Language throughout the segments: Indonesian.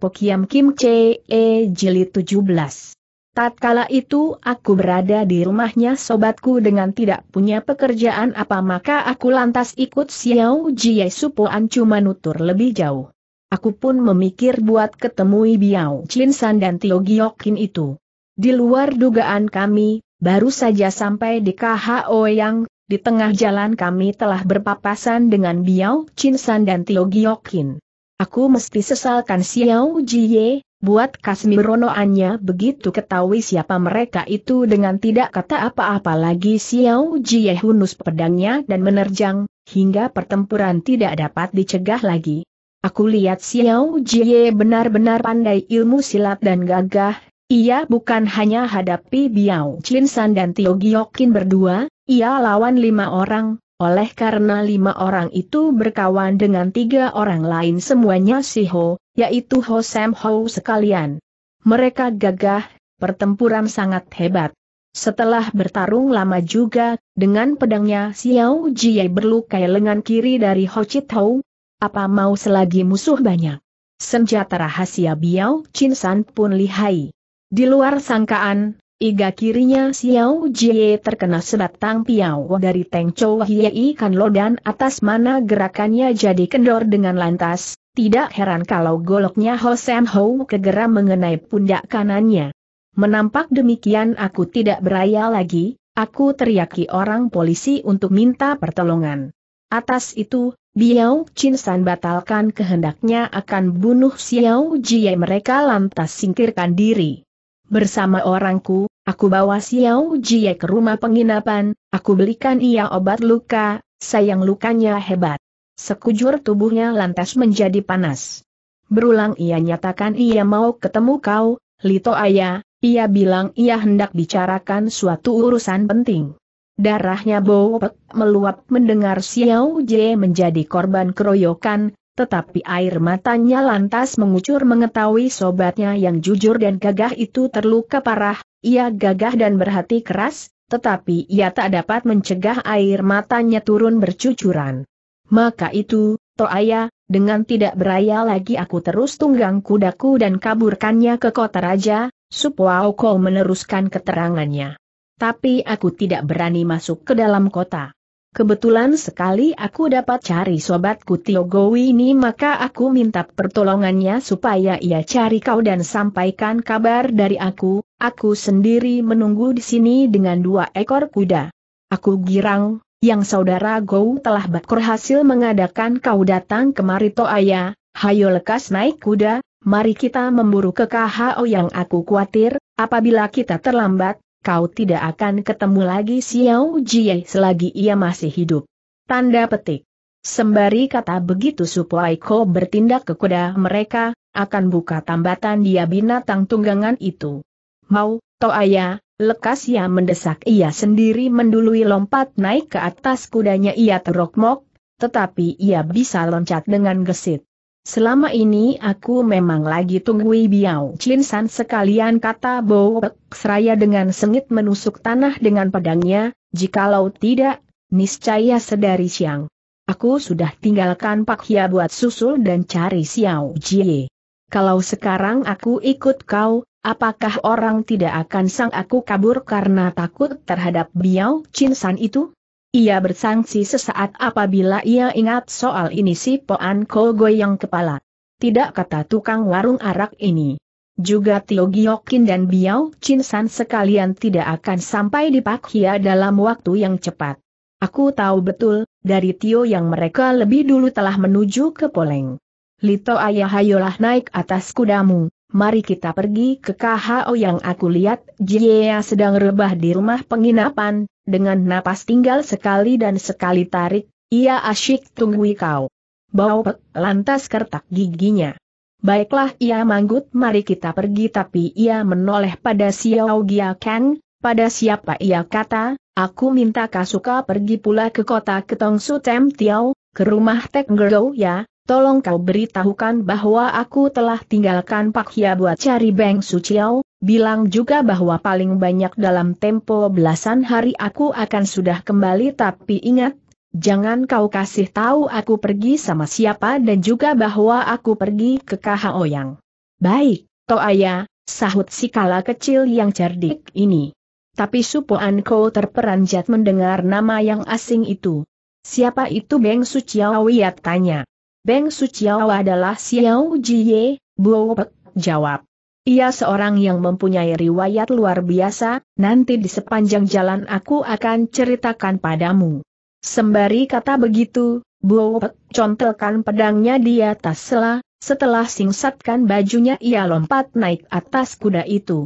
Pokiam Kim Che E Jilid 17. Tatkala itu aku berada di rumahnya sobatku dengan tidak punya pekerjaan apa maka aku lantas ikut Xiao Jie Supoan cuma manutur lebih jauh. Aku pun memikir buat ketemui Biao Chin San dan Tio Giokin itu. Di luar dugaan kami, baru saja sampai di KHO yang, di tengah jalan kami telah berpapasan dengan Biao Chin San dan Tio Giokin. Aku mesti sesalkan Xiao Jie, buat Kasmi Kasmironoannya begitu ketahui siapa mereka itu dengan tidak kata apa-apa lagi Xiao Jie hunus pedangnya dan menerjang, hingga pertempuran tidak dapat dicegah lagi. Aku lihat Xiao Jie benar-benar pandai ilmu silat dan gagah, ia bukan hanya hadapi Biao Chinsan dan Tio Giokin berdua, ia lawan lima orang, oleh karena lima orang itu berkawan dengan tiga orang lain semuanya si Ho, yaitu Ho Sam Ho sekalian. Mereka gagah, pertempuran sangat hebat. Setelah bertarung lama juga, dengan pedangnya Xiao Jie berlukai lengan kiri dari Ho Chit Ho. Apa mau selagi musuh banyak? Senjata rahasia Biao Chin San pun lihai. Di luar sangkaan, Iga kirinya Xiao Jie terkena sebatang piau dari Teng Chou Hiei Kan Lo dan atas mana gerakannya jadi kendor dengan lantas, tidak heran kalau goloknya Ho Sam Ho kegera mengenai pundak kanannya. Menampak demikian aku tidak beraya lagi, aku teriaki orang polisi untuk minta pertolongan. Atas itu, Biao Chin San batalkan kehendaknya akan bunuh Xiao Jie mereka lantas singkirkan diri. Bersama orangku, aku bawa Xiao Jie ke rumah penginapan, aku belikan ia obat luka, sayang lukanya hebat. Sekujur tubuhnya lantas menjadi panas. Berulang ia nyatakan ia mau ketemu kau, Lito Ayah, ia bilang ia hendak bicarakan suatu urusan penting. Darahnya bowek meluap mendengar Xiao Jie menjadi korban keroyokan, tetapi air matanya lantas mengucur mengetahui sobatnya yang jujur dan gagah itu terluka parah, ia gagah dan berhati keras, tetapi ia tak dapat mencegah air matanya turun bercucuran. Maka itu, Toaya, dengan tidak beraya lagi aku terus tunggang kudaku dan kaburkannya ke kota raja, Supwao kau meneruskan keterangannya. Tapi aku tidak berani masuk ke dalam kota. Kebetulan sekali aku dapat cari sobatku Tiogowi ini maka aku minta pertolongannya supaya ia cari kau dan sampaikan kabar dari aku, aku sendiri menunggu di sini dengan dua ekor kuda. Aku girang, yang saudara Gou telah berhasil mengadakan kau datang kemari Toaya, hayo lekas naik kuda, mari kita memburu ke KHO yang aku khawatir, apabila kita terlambat, kau tidak akan ketemu lagi Xiao Jie selagi ia masih hidup. Tanda petik. Sembari kata begitu supaya Ko bertindak ke kuda mereka, akan buka tambatan dia binatang tunggangan itu. Mau, Toaya, lekas ia mendesak ia sendiri mendului lompat naik ke atas kudanya ia terokmok, tetapi ia bisa loncat dengan gesit. Selama ini aku memang lagi tunggui Biao Chin San sekalian kata Bo seraya dengan sengit menusuk tanah dengan pedangnya, jikalau tidak, niscaya sedari siang. Aku sudah tinggalkan Pak Hia buat susul dan cari Xiao Jie. Kalau sekarang aku ikut kau, apakah orang tidak akan sang aku kabur karena takut terhadap Biao Chin San itu? Ia bersangsi sesaat apabila ia ingat soal ini si Poan Ko goyang kepala. Tidak kata tukang warung arak ini. Juga Tio Giokin dan Biao Chin San sekalian tidak akan sampai di Pak Hia dalam waktu yang cepat. Aku tahu betul, dari Tio yang mereka lebih dulu telah menuju ke Poleng. Lito ayah ayolah naik atas kudamu, mari kita pergi ke KHO yang aku lihat, Jia sedang rebah di rumah penginapan, dengan napas tinggal sekali dan sekali tarik, ia asyik tunggui kau. Bau lantas kertak giginya. Baiklah ia manggut mari kita pergi tapi ia menoleh pada Xiao Gia Kang, pada siapa ia kata, aku minta Kasuka pergi pula ke kota Ketongsu Tem Tiao, ke rumah Tek ya, tolong kau beritahukan bahwa aku telah tinggalkan Pak Hia buat cari Beng Suciao, bilang juga bahwa paling banyak dalam tempo belasan hari aku akan sudah kembali tapi ingat, jangan kau kasih tahu aku pergi sama siapa dan juga bahwa aku pergi ke Oyang. Baik, Toaya, sahut si kala kecil yang cerdik ini. Tapi Supoan Ko terperanjat mendengar nama yang asing itu. Siapa itu Beng Suciawiat tanya. Beng Suciao adalah Xiao Jie, Buo Pek, jawab. Ia seorang yang mempunyai riwayat luar biasa, nanti di sepanjang jalan aku akan ceritakan padamu. Sembari kata begitu, Buo Pek contelkan pedangnya di atas sela, setelah singsatkan bajunya ia lompat naik atas kuda itu.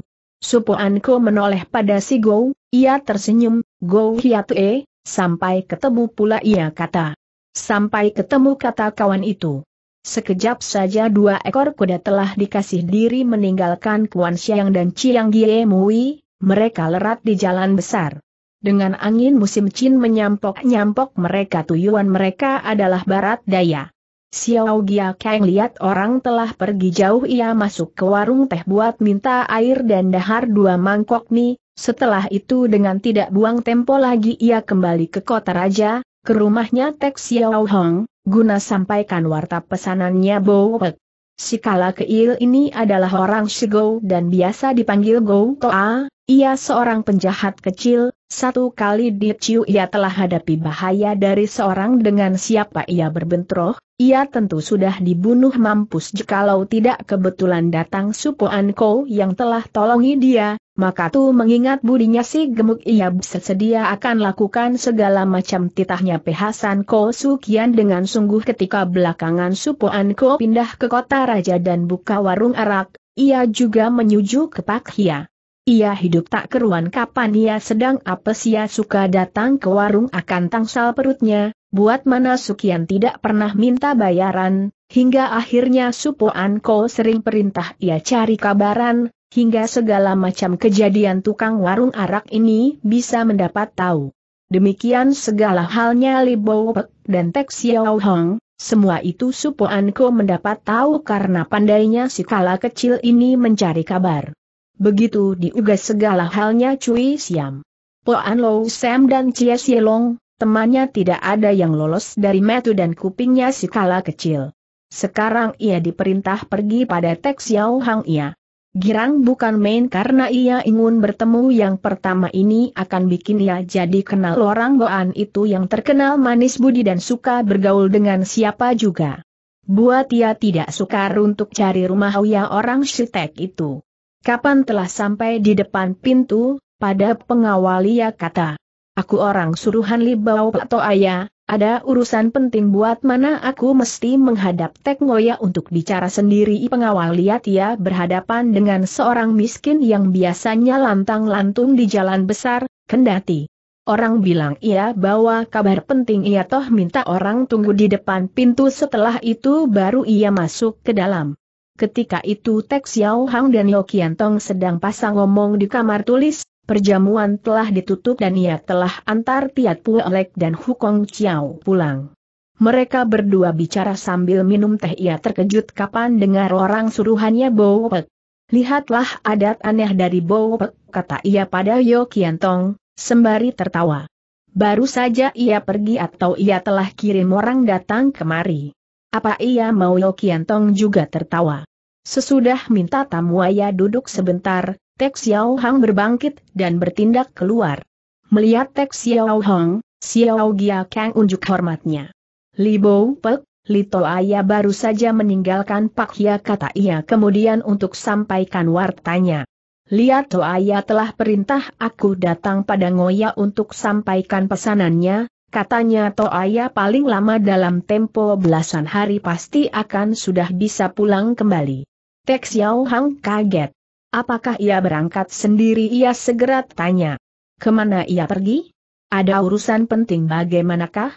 Anko menoleh pada si Gou, ia tersenyum, Gou Hiatue, sampai ketemu pula ia kata. Sampai ketemu kata kawan itu. Sekejap saja dua ekor kuda telah dikasih diri meninggalkan Kuan Siang dan Chiang Gie Mui, mereka lerat di jalan besar. Dengan angin musim Chin menyampok-nyampok mereka tujuan mereka adalah barat daya. Xiao Gia Kang lihat orang telah pergi jauh ia masuk ke warung teh buat minta air dan dahar dua mangkok nih. setelah itu dengan tidak buang tempo lagi ia kembali ke kota raja, ke rumahnya Tek Xiao Hong, guna sampaikan warta pesanannya Bo Pek. Si Keil ini adalah orang Shigo dan biasa dipanggil Go Toa, ia seorang penjahat kecil, satu kali di Ciu ia telah hadapi bahaya dari seorang dengan siapa ia berbentroh, ia tentu sudah dibunuh mampus jikalau tidak kebetulan datang Supo Anko yang telah tolongi dia, maka tu mengingat budinya si gemuk ia bersedia akan lakukan segala macam titahnya pehasan Ko Sukian dengan sungguh ketika belakangan Supoan Ko pindah ke kota raja dan buka warung arak, ia juga menyuju ke Pak Hia. Ia hidup tak keruan kapan ia sedang apes ia suka datang ke warung akan tangsal perutnya, buat mana Sukian tidak pernah minta bayaran, hingga akhirnya Supoan Ko sering perintah ia cari kabaran, hingga segala macam kejadian tukang warung arak ini bisa mendapat tahu. Demikian segala halnya Li Bowek dan Tek Xiao Hong, semua itu Supo Anko mendapat tahu karena pandainya si kala kecil ini mencari kabar. Begitu diugas segala halnya Cui Siam. Poan Lou Sam dan Chia Sielong, temannya tidak ada yang lolos dari metu dan kupingnya si kala kecil. Sekarang ia diperintah pergi pada Tek Xiao Hong ia. Girang bukan main karena ia ingin bertemu yang pertama ini akan bikin ia jadi kenal orang Goan itu yang terkenal manis budi dan suka bergaul dengan siapa juga. Buat ia tidak sukar untuk cari rumah Uya orang Shitek itu. Kapan telah sampai di depan pintu, pada pengawal ia kata. Aku orang suruhan Libau Pak Toaya, ada urusan penting buat mana aku mesti menghadap Tek Ngoya untuk bicara sendiri pengawal lihat ia berhadapan dengan seorang miskin yang biasanya lantang-lantung di jalan besar, kendati. Orang bilang ia bawa kabar penting ia toh minta orang tunggu di depan pintu setelah itu baru ia masuk ke dalam. Ketika itu Tek Xiao Hang dan Lokiantong Kian sedang pasang ngomong di kamar tulis, Perjamuan telah ditutup dan ia telah antar Tiat Puelek dan Hukong Chiao pulang. Mereka berdua bicara sambil minum teh ia terkejut kapan dengar orang suruhannya Bowek. Lihatlah adat aneh dari Bowek, kata ia pada Yo Kiantong, sembari tertawa. Baru saja ia pergi atau ia telah kirim orang datang kemari. Apa ia mau Yo Kiantong juga tertawa? Sesudah minta tamu ayah duduk sebentar, Tek Xiao Hang berbangkit dan bertindak keluar. Melihat Tek Xiao Hang, Xiao Gia Kang unjuk hormatnya. Li Bo Pek, Li To Aya baru saja meninggalkan Pak Hia kata ia kemudian untuk sampaikan wartanya. Lihat Toaya telah perintah aku datang pada Ngoya untuk sampaikan pesanannya, katanya Toaya paling lama dalam tempo belasan hari pasti akan sudah bisa pulang kembali. Tek Xiao Hang kaget. Apakah ia berangkat sendiri? Ia segera tanya. Kemana ia pergi? Ada urusan penting bagaimanakah?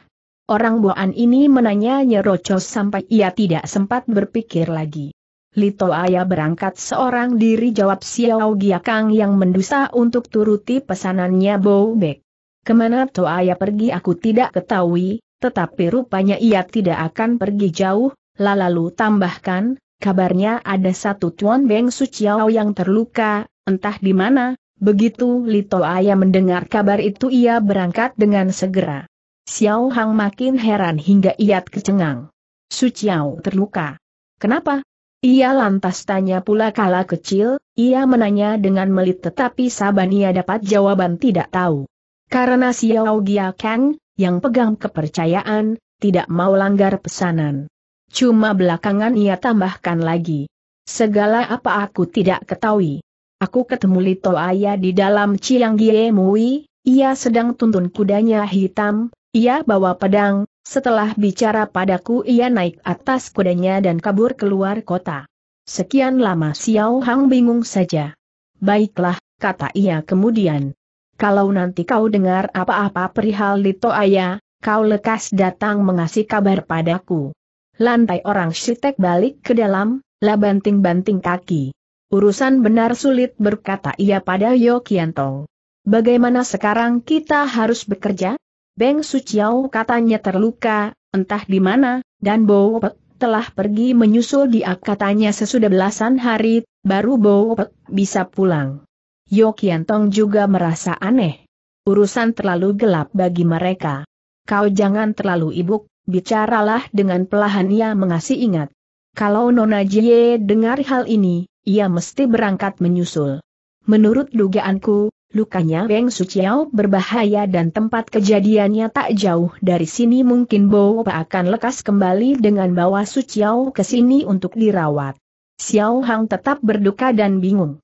Orang buaan ini menanya nyerocos sampai ia tidak sempat berpikir lagi. Lito ayah berangkat seorang diri jawab Xiao Giakang yang mendusa untuk turuti pesanannya Bobek. Kemana ayah pergi aku tidak ketahui, tetapi rupanya ia tidak akan pergi jauh, lalu tambahkan, kabarnya ada satu Tuan Beng Su Suciao yang terluka, entah di mana, begitu Lito Aya mendengar kabar itu ia berangkat dengan segera. Xiao Hang makin heran hingga ia kecengang. Suciao terluka. Kenapa? Ia lantas tanya pula kala kecil, ia menanya dengan melit tetapi saban ia dapat jawaban tidak tahu. Karena Xiao Gia Kang, yang pegang kepercayaan, tidak mau langgar pesanan. Cuma belakangan ia tambahkan lagi. Segala apa aku tidak ketahui. Aku ketemu Lito Aya di dalam Gie Mui, ia sedang tuntun kudanya hitam, ia bawa pedang, setelah bicara padaku ia naik atas kudanya dan kabur keluar kota. Sekian lama Xiao Hang bingung saja. Baiklah, kata ia kemudian. Kalau nanti kau dengar apa-apa perihal Lito Aya, kau lekas datang mengasih kabar padaku lantai orang sitek balik ke dalam, la banting-banting kaki. Urusan benar sulit berkata ia pada Yokianto. Bagaimana sekarang kita harus bekerja? Beng Suciao katanya terluka, entah di mana, dan Bo Pe telah pergi menyusul dia katanya sesudah belasan hari, baru Bo Pe bisa pulang. Yokiantong juga merasa aneh. Urusan terlalu gelap bagi mereka. Kau jangan terlalu ibuk, bicaralah dengan pelahan ia mengasih ingat. Kalau Nona Jie dengar hal ini, ia mesti berangkat menyusul. Menurut dugaanku, lukanya Beng su Suciao berbahaya dan tempat kejadiannya tak jauh dari sini mungkin Pa akan lekas kembali dengan bawa su Suciao ke sini untuk dirawat. Xiao Hang tetap berduka dan bingung.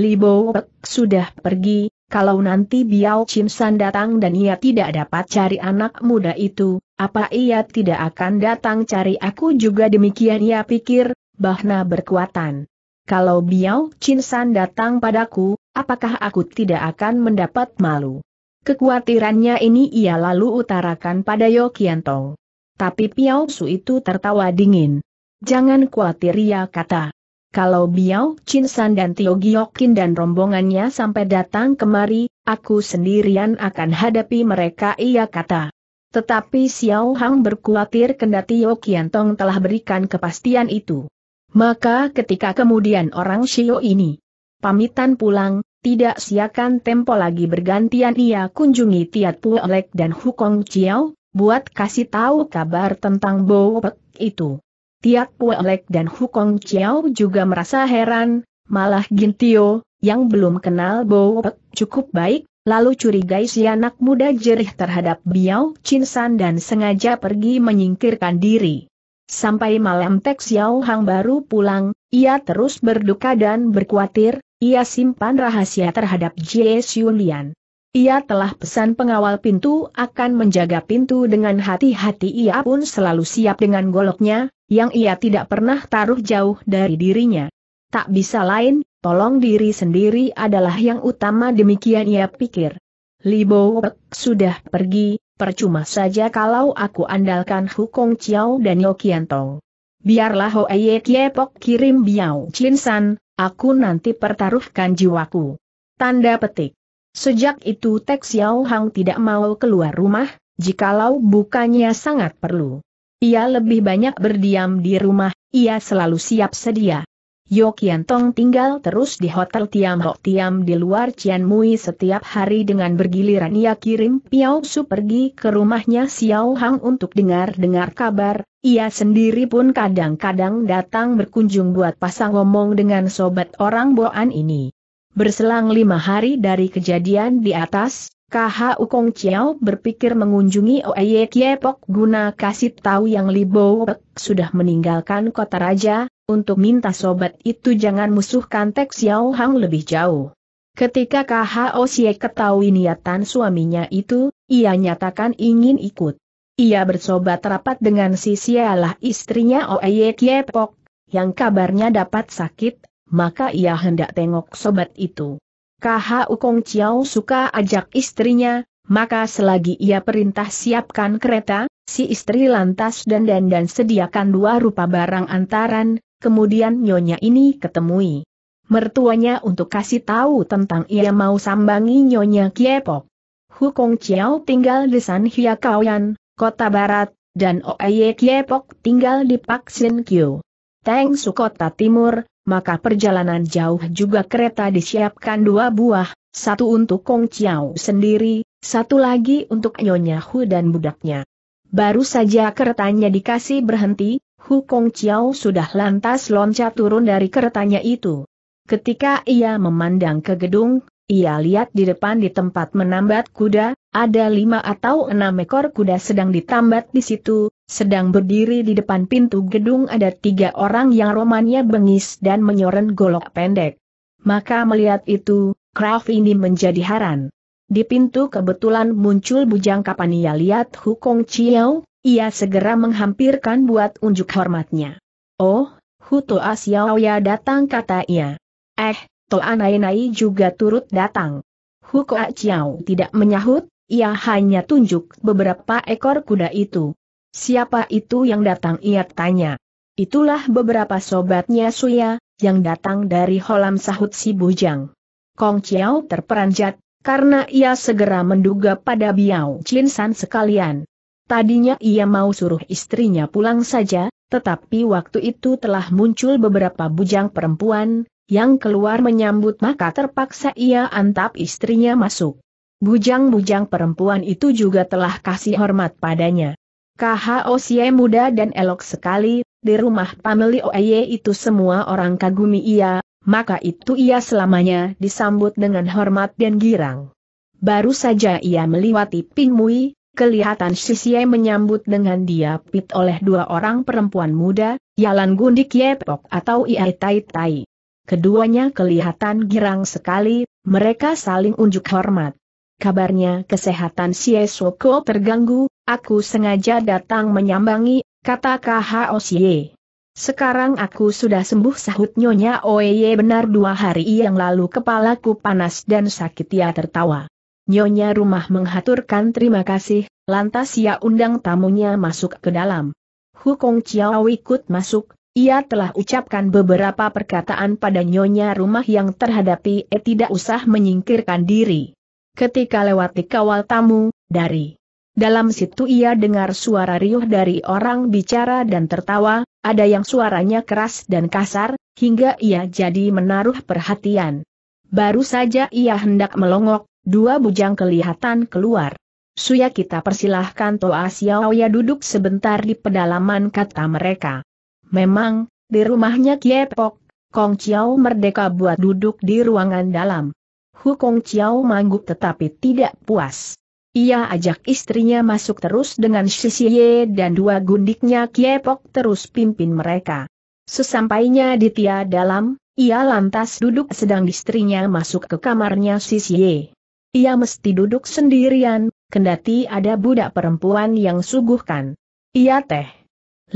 Li Bo Pek sudah pergi, kalau nanti Biao Chim San datang dan ia tidak dapat cari anak muda itu, apa ia tidak akan datang cari aku juga demikian ia pikir, bahna berkuatan. Kalau Biao Chinsan datang padaku, apakah aku tidak akan mendapat malu? Kekuatirannya ini ia lalu utarakan pada Yokianto. Tapi Piao Su itu tertawa dingin. Jangan khawatir ia kata. Kalau Biao Chinsan dan Tio Giokin dan rombongannya sampai datang kemari, aku sendirian akan hadapi mereka ia kata. Tetapi Xiao Hang berkhawatir kendati Yo Kian Tong telah berikan kepastian itu. Maka ketika kemudian orang Xiao ini pamitan pulang, tidak siakan tempo lagi bergantian ia kunjungi Tiat Pu Olek dan Hukong Chiao, buat kasih tahu kabar tentang Bo Pek itu. Tiat Pu Olek dan Hukong Chiao juga merasa heran, malah Gintio, yang belum kenal Bo Pek cukup baik, Lalu curigai si anak muda jerih terhadap Biao Chinsan dan sengaja pergi menyingkirkan diri. Sampai malam Tek Xiao Hang baru pulang, ia terus berduka dan berkuatir. ia simpan rahasia terhadap Jie Xulian. Ia telah pesan pengawal pintu akan menjaga pintu dengan hati-hati ia pun selalu siap dengan goloknya, yang ia tidak pernah taruh jauh dari dirinya. Tak bisa lain, tolong diri sendiri adalah yang utama demikian ia pikir. Li Bo sudah pergi, percuma saja kalau aku andalkan Hukong Chiao dan Yo Kiantong. Biarlah Ho Ye Kiepok kirim Biao Chin San, aku nanti pertaruhkan jiwaku. Tanda petik. Sejak itu Tek Xiao Hang tidak mau keluar rumah, jikalau bukannya sangat perlu. Ia lebih banyak berdiam di rumah, ia selalu siap sedia. Tong tinggal terus di Hotel Tiam Hok Tiam di luar Cian Mui setiap hari dengan bergiliran ia kirim Piao Su pergi ke rumahnya Xiao Hang untuk dengar-dengar kabar, ia sendiri pun kadang-kadang datang berkunjung buat pasang ngomong dengan sobat orang Boan ini. Berselang lima hari dari kejadian di atas, KH Ukong Chiao berpikir mengunjungi Oye Kiepok guna kasih tahu yang Libo Pek sudah meninggalkan kota raja, untuk minta sobat itu jangan musuhkan Tek Xiao Hang lebih jauh. Ketika KHO Xie ketahui niatan suaminya itu, ia nyatakan ingin ikut. Ia bersobat rapat dengan si Sialah istrinya Oeye Kiepok, yang kabarnya dapat sakit, maka ia hendak tengok sobat itu. KHU Kong Chiao suka ajak istrinya, maka selagi ia perintah siapkan kereta, si istri lantas dan dan sediakan dua rupa barang antaran, kemudian nyonya ini ketemui mertuanya untuk kasih tahu tentang ia mau sambangi nyonya Kiepok. Hukong Chiao tinggal di San Hyakaoyan, kota barat, dan Oeye Kiepok tinggal di Paksin Teng Tengsu kota timur, maka perjalanan jauh juga kereta disiapkan dua buah, satu untuk Kong Chiao sendiri, satu lagi untuk Nyonya Hu dan budaknya. Baru saja keretanya dikasih berhenti, Hukong Chiao sudah lantas loncat turun dari keretanya itu. Ketika ia memandang ke gedung, ia lihat di depan di tempat menambat kuda, ada lima atau enam ekor kuda sedang ditambat di situ, sedang berdiri di depan pintu gedung ada tiga orang yang romannya bengis dan menyoren golok pendek. Maka melihat itu, Kraft ini menjadi heran. Di pintu kebetulan muncul bujang kapan ia lihat Hukong Chiao, ia segera menghampirkan buat unjuk hormatnya. Oh, Huto ya datang kata ia. Eh, Toa Nai Nai juga turut datang. Hukoa Chiao tidak menyahut, ia hanya tunjuk beberapa ekor kuda itu. Siapa itu yang datang ia tanya. Itulah beberapa sobatnya Suya, yang datang dari Holam Sahut si Bujang. Kong Chiao terperanjat, karena ia segera menduga pada Biao Chin San sekalian. Tadinya ia mau suruh istrinya pulang saja, tetapi waktu itu telah muncul beberapa bujang perempuan, yang keluar menyambut maka terpaksa ia antap istrinya masuk. Bujang-bujang perempuan itu juga telah kasih hormat padanya. KHO e muda dan elok sekali, di rumah Pameli Oye itu semua orang kagumi ia, maka itu ia selamanya disambut dengan hormat dan girang. Baru saja ia melewati Mui, kelihatan Sisye menyambut dengan dia pit oleh dua orang perempuan muda, Yalan Gundik Yepok atau Iai Tai Tai. Keduanya kelihatan girang sekali, mereka saling unjuk hormat. Kabarnya kesehatan Sye Soko terganggu, aku sengaja datang menyambangi, kata KHO Sye. Sekarang aku sudah sembuh sahut Nyonya Oye. benar dua hari yang lalu kepalaku panas dan sakit ia tertawa. Nyonya rumah menghaturkan terima kasih, lantas ia undang tamunya masuk ke dalam. Hukong Chiao ikut masuk, ia telah ucapkan beberapa perkataan pada nyonya rumah yang terhadapi eh tidak usah menyingkirkan diri. Ketika lewati kawal tamu, dari dalam situ ia dengar suara riuh dari orang bicara dan tertawa, ada yang suaranya keras dan kasar, hingga ia jadi menaruh perhatian. Baru saja ia hendak melongok, Dua bujang kelihatan keluar. Suya kita persilahkan Toa Xiaoya duduk sebentar di pedalaman kata mereka. Memang, di rumahnya Kiepok, Kong Chiao merdeka buat duduk di ruangan dalam. Hu Kong Chiao mangguk tetapi tidak puas. Ia ajak istrinya masuk terus dengan Sisiye dan dua gundiknya Kiepok terus pimpin mereka. Sesampainya di tia dalam, ia lantas duduk sedang istrinya masuk ke kamarnya Sisiye. Ia mesti duduk sendirian, kendati ada budak perempuan yang suguhkan. Ia teh.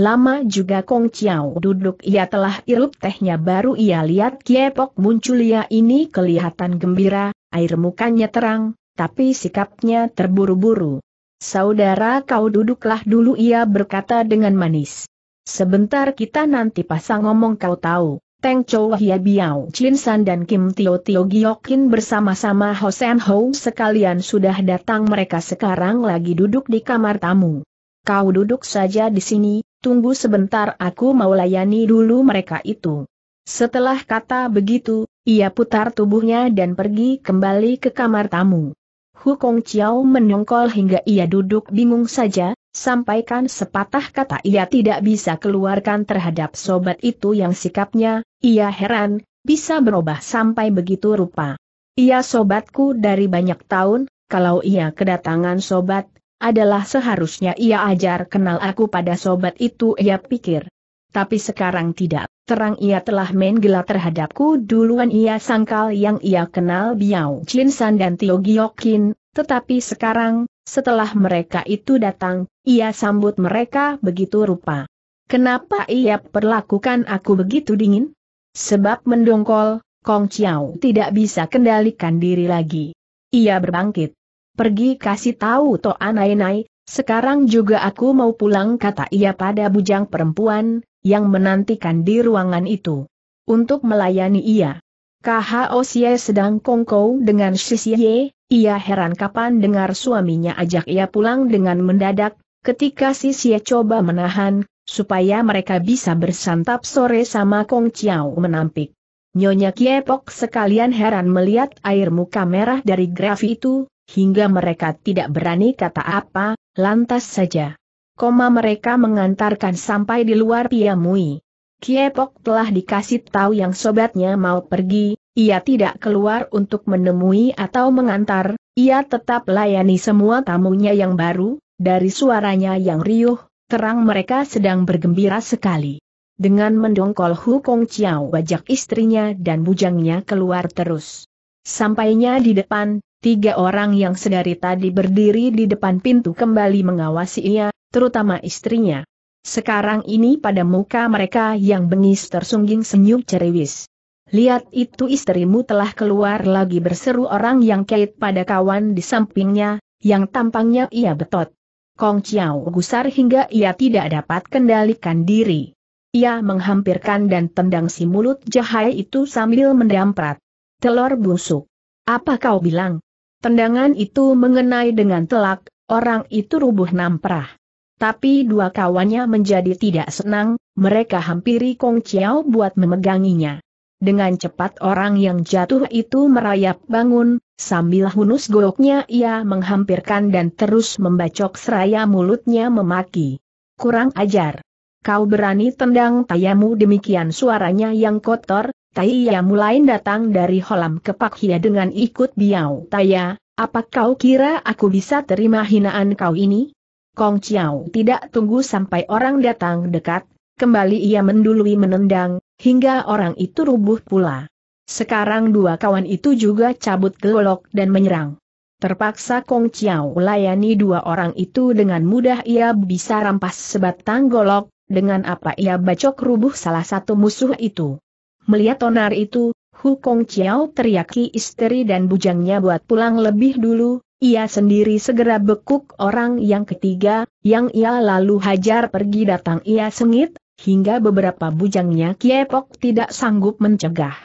Lama juga Kong Chiao duduk ia telah irup tehnya baru ia lihat Kiepok muncul ia ini kelihatan gembira, air mukanya terang, tapi sikapnya terburu-buru. Saudara kau duduklah dulu ia berkata dengan manis. Sebentar kita nanti pasang ngomong kau tahu. Teng Chou Hia Biao Chin San dan Kim Tio Tio Giokin bersama-sama Hosen Ho sekalian sudah datang mereka sekarang lagi duduk di kamar tamu. Kau duduk saja di sini, tunggu sebentar aku mau layani dulu mereka itu. Setelah kata begitu, ia putar tubuhnya dan pergi kembali ke kamar tamu. Hu Kong Chiao menyongkol hingga ia duduk bingung saja, sampaikan sepatah kata ia tidak bisa keluarkan terhadap sobat itu yang sikapnya, ia heran, bisa berubah sampai begitu rupa. Ia sobatku dari banyak tahun, kalau ia kedatangan sobat, adalah seharusnya ia ajar kenal aku pada sobat itu ia pikir. Tapi sekarang tidak, terang ia telah main gila terhadapku duluan ia sangkal yang ia kenal Biao San dan Tio Giokin, tetapi sekarang, setelah mereka itu datang, ia sambut mereka begitu rupa. Kenapa ia perlakukan aku begitu dingin? Sebab mendongkol, Kong Chiao tidak bisa kendalikan diri lagi. Ia berbangkit. Pergi kasih tahu To Anai-Nai, sekarang juga aku mau pulang kata ia pada bujang perempuan, yang menantikan di ruangan itu. Untuk melayani ia. KHO Sia sedang kongkow dengan Shisie? Ia heran kapan dengar suaminya ajak ia pulang dengan mendadak, ketika si Xie coba menahan, supaya mereka bisa bersantap sore sama Kong Chiao menampik. Nyonya Kiepok sekalian heran melihat air muka merah dari graf itu, hingga mereka tidak berani kata apa, lantas saja. Koma mereka mengantarkan sampai di luar Piamui. Kiepok telah dikasih tahu yang sobatnya mau pergi, ia tidak keluar untuk menemui atau mengantar, ia tetap layani semua tamunya yang baru, dari suaranya yang riuh, terang mereka sedang bergembira sekali. Dengan mendongkol Hukong Chiao wajak istrinya dan bujangnya keluar terus. Sampainya di depan, tiga orang yang sedari tadi berdiri di depan pintu kembali mengawasi ia, terutama istrinya. Sekarang ini pada muka mereka yang bengis tersungging senyum ceriwis. Lihat itu istrimu telah keluar lagi berseru orang yang kait pada kawan di sampingnya, yang tampangnya ia betot. Kong Chiao gusar hingga ia tidak dapat kendalikan diri. Ia menghampirkan dan tendang si mulut jahai itu sambil mendamprat. Telur busuk. Apa kau bilang? Tendangan itu mengenai dengan telak, orang itu rubuh namprah. Tapi dua kawannya menjadi tidak senang, mereka hampiri Kong Chiao buat memeganginya. Dengan cepat orang yang jatuh itu merayap bangun, sambil hunus goloknya ia menghampirkan dan terus membacok seraya mulutnya memaki. Kurang ajar. Kau berani tendang tayamu demikian suaranya yang kotor, Tayamu mulai datang dari holam kepak hia dengan ikut biau taya, apa kau kira aku bisa terima hinaan kau ini? Kong Chiao tidak tunggu sampai orang datang dekat, kembali ia mendului menendang, hingga orang itu rubuh pula. Sekarang dua kawan itu juga cabut gelok dan menyerang. Terpaksa Kong Chiao layani dua orang itu dengan mudah ia bisa rampas sebatang golok, dengan apa ia bacok rubuh salah satu musuh itu. Melihat onar itu, Hu Kong Chiao teriaki istri dan bujangnya buat pulang lebih dulu, ia sendiri segera bekuk orang yang ketiga, yang ia lalu hajar pergi datang ia sengit, hingga beberapa bujangnya Kiepok tidak sanggup mencegah.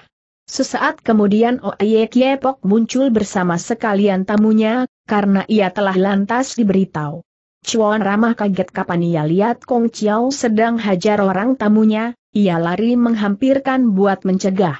Sesaat kemudian Oye Kiepok muncul bersama sekalian tamunya, karena ia telah lantas diberitahu. Chuan ramah kaget kapan ia lihat Kong Chiao sedang hajar orang tamunya, ia lari menghampirkan buat mencegah.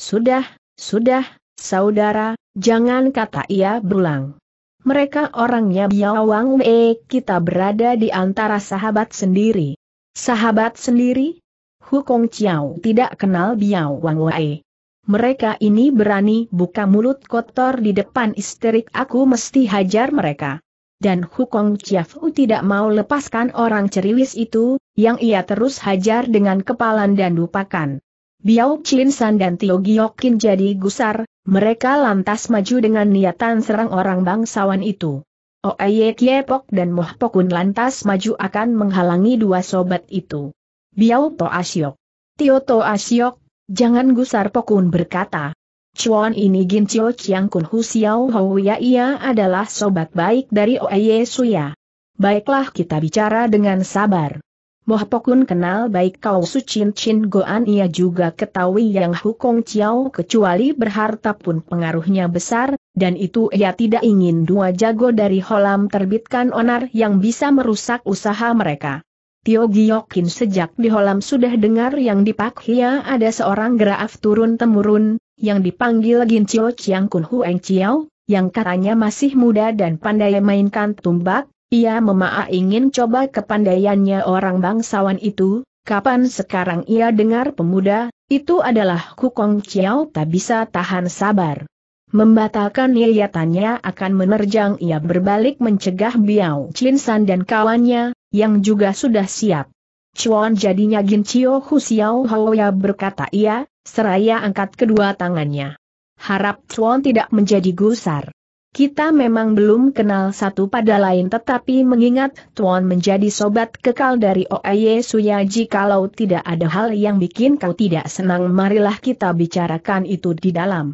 Sudah, sudah, saudara, jangan kata ia berulang. Mereka orangnya biawang we kita berada di antara sahabat sendiri. Sahabat sendiri? Hu Kong Chiao tidak kenal Biao Wang Wei. Mereka ini berani buka mulut kotor di depan isterik aku mesti hajar mereka. Dan Hu Kong Chiao tidak mau lepaskan orang ceriwis itu, yang ia terus hajar dengan kepalan dan lupakan. Biao Chin San dan Tio Giokin jadi gusar, mereka lantas maju dengan niatan serang orang bangsawan itu. Oeye Kiepok dan Moh Pokun lantas maju akan menghalangi dua sobat itu. Biao To Asyok. Tio To Asyok, jangan gusar Pokun berkata. Cuan ini Gin Cio Chiang Kun Hu Xiao Hou Ya ia adalah sobat baik dari Oeye Suya. Baiklah kita bicara dengan sabar. Moh Pokun kenal baik kau Su Chin Chin Goan ia juga ketahui yang Hukong Chiao kecuali berharta pun pengaruhnya besar, dan itu ia tidak ingin dua jago dari Holam terbitkan onar yang bisa merusak usaha mereka. Tio Giokin sejak di Holam sudah dengar yang di Pak ada seorang geraaf turun-temurun, yang dipanggil Gincio Chiang Kun Hueng Chiao, yang katanya masih muda dan pandai mainkan tumbak, ia memaa ingin coba kepandaiannya orang bangsawan itu, kapan sekarang ia dengar pemuda, itu adalah Kukong Chiao tak bisa tahan sabar. Membatalkan niatannya akan menerjang ia berbalik mencegah Biao Chinsan dan kawannya, yang juga sudah siap. Chuan jadinya Gin Chio Hu Xiao Hoya berkata ia, seraya angkat kedua tangannya. Harap Chuan tidak menjadi gusar. Kita memang belum kenal satu pada lain tetapi mengingat Tuan menjadi sobat kekal dari Oye Suyaji, kalau tidak ada hal yang bikin kau tidak senang marilah kita bicarakan itu di dalam.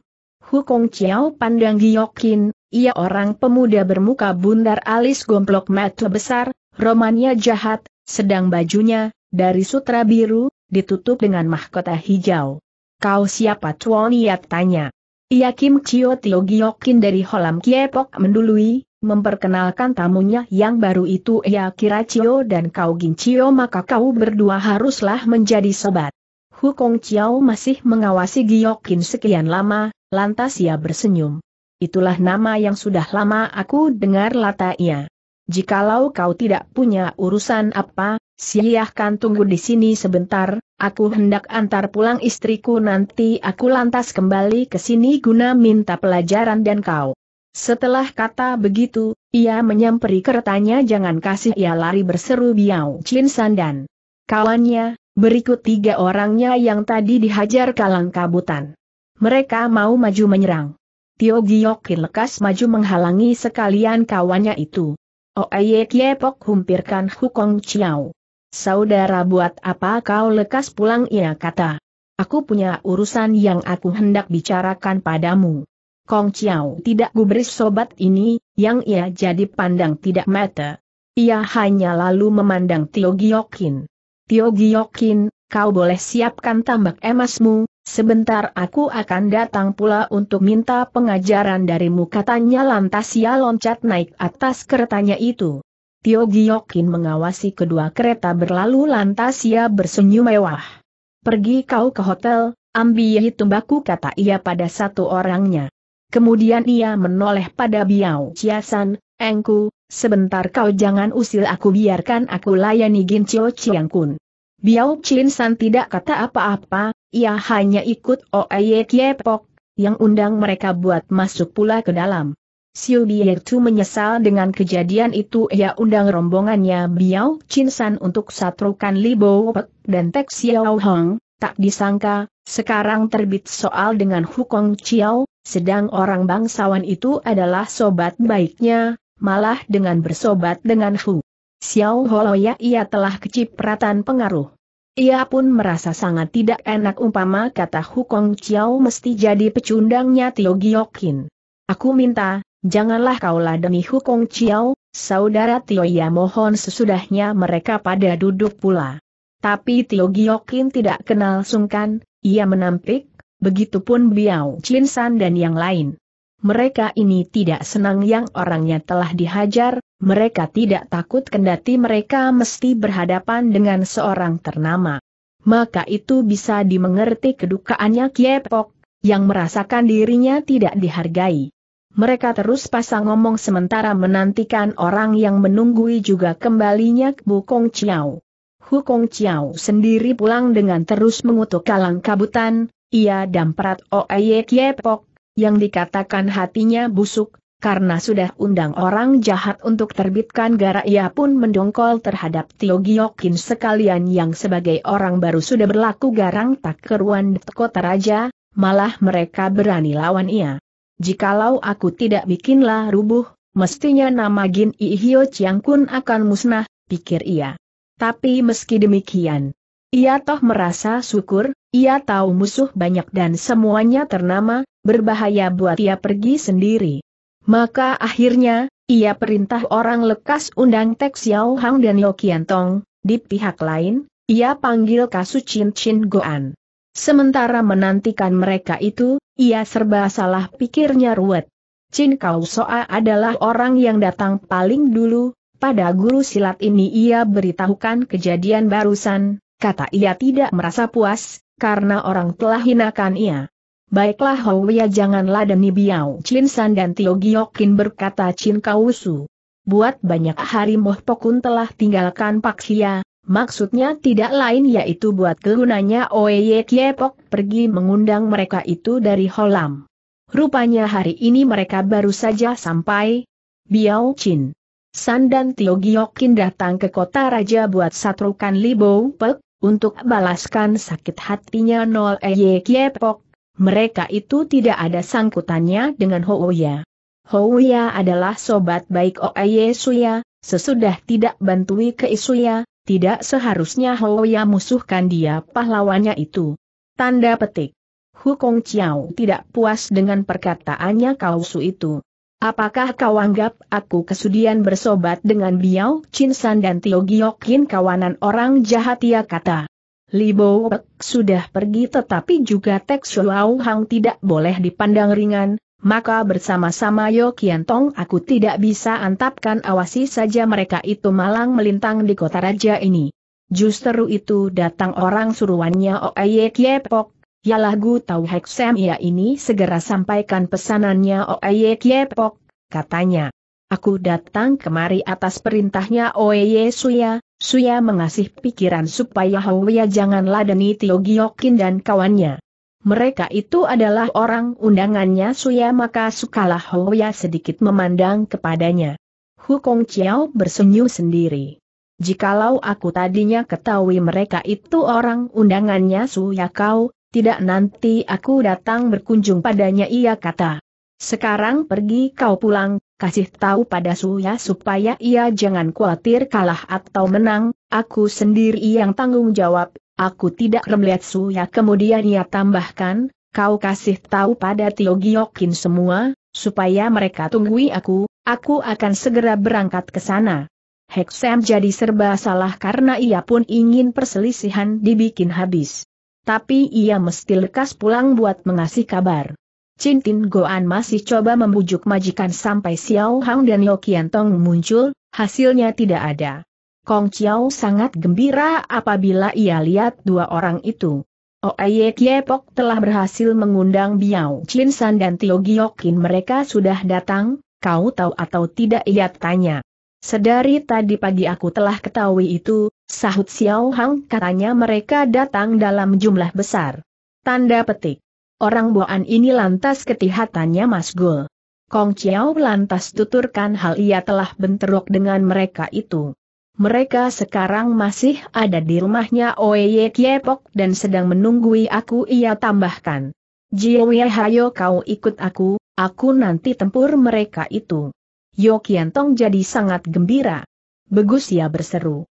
Hukong Chiao pandang Giokin, ia orang pemuda bermuka bundar alis gomplok mata besar, romannya jahat, sedang bajunya, dari sutra biru, ditutup dengan mahkota hijau. Kau siapa Tuan Yat tanya. Ia Kim Chio Tio Giokin dari Holam Kiepok mendului, memperkenalkan tamunya yang baru itu Ia Kira Chio dan Kau Gin Chio maka kau berdua haruslah menjadi sobat. Hukong Chiao masih mengawasi Giokin sekian lama, lantas ia bersenyum. Itulah nama yang sudah lama aku dengar lata ia. Jikalau kau tidak punya urusan apa, silahkan tunggu di sini sebentar, aku hendak antar pulang istriku nanti aku lantas kembali ke sini guna minta pelajaran dan kau. Setelah kata begitu, ia menyamperi keretanya jangan kasih ia lari berseru Biao Chin San dan kawannya, Berikut tiga orangnya yang tadi dihajar kalang kabutan. Mereka mau maju menyerang. Tio Giokin lekas maju menghalangi sekalian kawannya itu. Oeye Kiepok humpirkan Hukong Chiao. Saudara buat apa kau lekas pulang ia kata. Aku punya urusan yang aku hendak bicarakan padamu. Kong Chiao tidak gubris sobat ini, yang ia jadi pandang tidak mata. Ia hanya lalu memandang Tio Giokin. Tio Giokin, kau boleh siapkan tambak emasmu, sebentar aku akan datang pula untuk minta pengajaran darimu katanya lantas ia loncat naik atas keretanya itu. Tio Giokin mengawasi kedua kereta berlalu lantas ia bersenyum mewah. Pergi kau ke hotel, ambil baku kata ia pada satu orangnya. Kemudian ia menoleh pada Biao Chiasan, Engku, sebentar kau jangan usil aku biarkan aku layani gin Gincio Chiang Kun. Biao Chin San tidak kata apa-apa, ia hanya ikut Oeye Kiepok, yang undang mereka buat masuk pula ke dalam. Siu Tu menyesal dengan kejadian itu ia undang rombongannya Biao Chin San untuk satrukan Libo Pek dan Tek Xiao Hong, tak disangka, sekarang terbit soal dengan Hukong Chiao, sedang orang bangsawan itu adalah sobat baiknya, malah dengan bersobat dengan Hu. Xiao ya ia telah kecipratan pengaruh. Ia pun merasa sangat tidak enak umpama kata Hukong Xiao mesti jadi pecundangnya Tio Giokin. Aku minta, janganlah kaulah demi Hukong Xiao, saudara Tio Ya mohon sesudahnya mereka pada duduk pula. Tapi Tio Giokin tidak kenal sungkan, ia menampik, begitupun Biao Chin San dan yang lain mereka ini tidak senang yang orangnya telah dihajar, mereka tidak takut kendati mereka mesti berhadapan dengan seorang ternama. Maka itu bisa dimengerti kedukaannya Kiepok, yang merasakan dirinya tidak dihargai. Mereka terus pasang ngomong sementara menantikan orang yang menunggui juga kembalinya ke Bukong Chiao. Hukong Chiao sendiri pulang dengan terus mengutuk kalang kabutan, ia damprat Oeye Kiepok, yang dikatakan hatinya busuk, karena sudah undang orang jahat untuk terbitkan gara ia pun mendongkol terhadap Tio Giokin sekalian yang sebagai orang baru sudah berlaku garang tak keruan kota raja, malah mereka berani lawan ia. Jikalau aku tidak bikinlah rubuh, mestinya nama Gin Ihyo Chiang Kun akan musnah, pikir ia. Tapi meski demikian, ia toh merasa syukur, ia tahu musuh banyak dan semuanya ternama, berbahaya buat ia pergi sendiri. Maka akhirnya, ia perintah orang lekas undang Tek Xiao Hang dan Yo Tong, di pihak lain, ia panggil Kasu Chin Chin Goan. Sementara menantikan mereka itu, ia serba salah pikirnya ruwet. Chin Kau Soa adalah orang yang datang paling dulu, pada guru silat ini ia beritahukan kejadian barusan, kata ia tidak merasa puas, karena orang telah hinakan ia. Baiklah Houya janganlah demi Biao Chin San dan Tio Giokin berkata Chin Kausu. Buat banyak hari Moh Pokun telah tinggalkan Paksia, maksudnya tidak lain yaitu buat kegunanya Oeye Kiepok pergi mengundang mereka itu dari Holam. Rupanya hari ini mereka baru saja sampai Biao Chin. San dan Tio Giokin datang ke kota raja buat satrukan Libo Pek, untuk balaskan sakit hatinya Nol Eye Kiepok. Mereka itu tidak ada sangkutannya dengan Houya. Houya adalah sobat baik Oeye Suya, sesudah tidak bantui ke Isuya, tidak seharusnya Houya musuhkan dia pahlawannya itu. Tanda petik. Hukong Chiao tidak puas dengan perkataannya Kausu itu. Apakah kau anggap aku kesudian bersobat dengan Biao Chinsan dan Tio Giokin kawanan orang jahat ia kata. Li Bowek sudah pergi tetapi juga Tek Shuau Hang tidak boleh dipandang ringan, maka bersama-sama Yo Kian Tong aku tidak bisa antapkan awasi saja mereka itu malang melintang di kota raja ini. Justru itu datang orang suruhannya Oye Kiepok, Yalah lagu Tau Hek Sam ia ini segera sampaikan pesanannya Oeye Kiepok, katanya. Aku datang kemari atas perintahnya Oye Suya, Suya mengasih pikiran supaya Hauya jangan ladeni Tio Giokin dan kawannya. Mereka itu adalah orang undangannya Suya maka sukalah Hauya sedikit memandang kepadanya. Hukong Chiao bersenyum sendiri. Jikalau aku tadinya ketahui mereka itu orang undangannya Suya kau, tidak nanti aku datang berkunjung padanya ia kata. Sekarang pergi kau pulang, kasih tahu pada Suya supaya ia jangan khawatir kalah atau menang, aku sendiri yang tanggung jawab, aku tidak melihat Suya kemudian ia tambahkan, kau kasih tahu pada Tio Giokin semua, supaya mereka tunggui aku, aku akan segera berangkat ke sana. Heksem jadi serba salah karena ia pun ingin perselisihan dibikin habis tapi ia mesti lekas pulang buat mengasih kabar. Cintin Goan masih coba membujuk majikan sampai Xiao Hang dan Yo Kian Tong muncul, hasilnya tidak ada. Kong Chiao sangat gembira apabila ia lihat dua orang itu. Oye Kiepok telah berhasil mengundang Biao Chin San dan Tio Giokin mereka sudah datang, kau tahu atau tidak ia tanya. Sedari tadi pagi aku telah ketahui itu, Sahut Xiao Hang katanya mereka datang dalam jumlah besar. Tanda petik. Orang Boan ini lantas ketihatannya masgul. Kong Chiao lantas tuturkan hal ia telah bentrok dengan mereka itu. Mereka sekarang masih ada di rumahnya Oeye Kiepok dan sedang menunggui aku ia tambahkan. Jiwe hayo kau ikut aku, aku nanti tempur mereka itu. Yo Tong jadi sangat gembira. Bagus ia berseru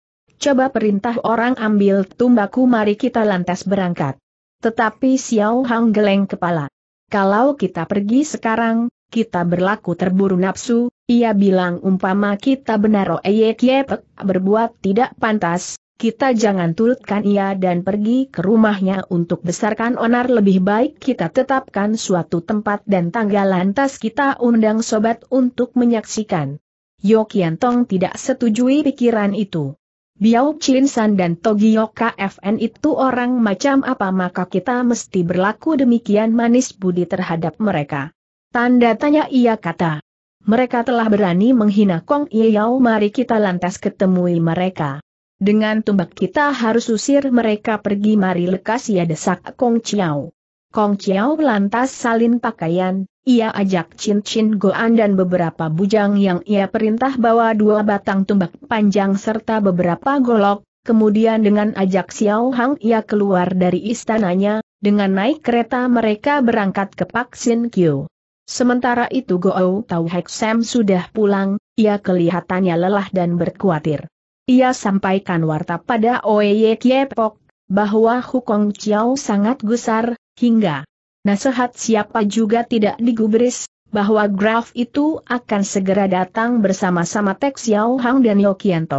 coba perintah orang ambil tumbaku mari kita lantas berangkat. Tetapi Xiao Hang geleng kepala. Kalau kita pergi sekarang, kita berlaku terburu nafsu, ia bilang umpama kita benar oye yepek berbuat tidak pantas, kita jangan turutkan ia dan pergi ke rumahnya untuk besarkan onar lebih baik kita tetapkan suatu tempat dan tanggal lantas kita undang sobat untuk menyaksikan. Yokian Tong tidak setujui pikiran itu. Biao Chin San dan Togio KFN itu orang macam apa maka kita mesti berlaku demikian manis budi terhadap mereka. Tanda tanya ia kata. Mereka telah berani menghina Kong Yao mari kita lantas ketemui mereka. Dengan tumbak kita harus usir mereka pergi mari lekas ia desak Kong Chiao. Kong Chiao lantas salin pakaian, ia ajak Chin cincin goan dan beberapa bujang yang ia perintah bawa dua batang tumbak panjang serta beberapa golok, kemudian dengan ajak Xiao Hang ia keluar dari istananya, dengan naik kereta mereka berangkat ke Pak Sin Kyo. Sementara itu Goou Tau Hek Sam sudah pulang, ia kelihatannya lelah dan berkuatir. Ia sampaikan warta pada Oye Kiepok, bahwa Hukong Chiao sangat gusar, hingga Nasihat siapa juga tidak digubris, bahwa Graf itu akan segera datang bersama-sama Tek Xiao Hang dan Yo Kian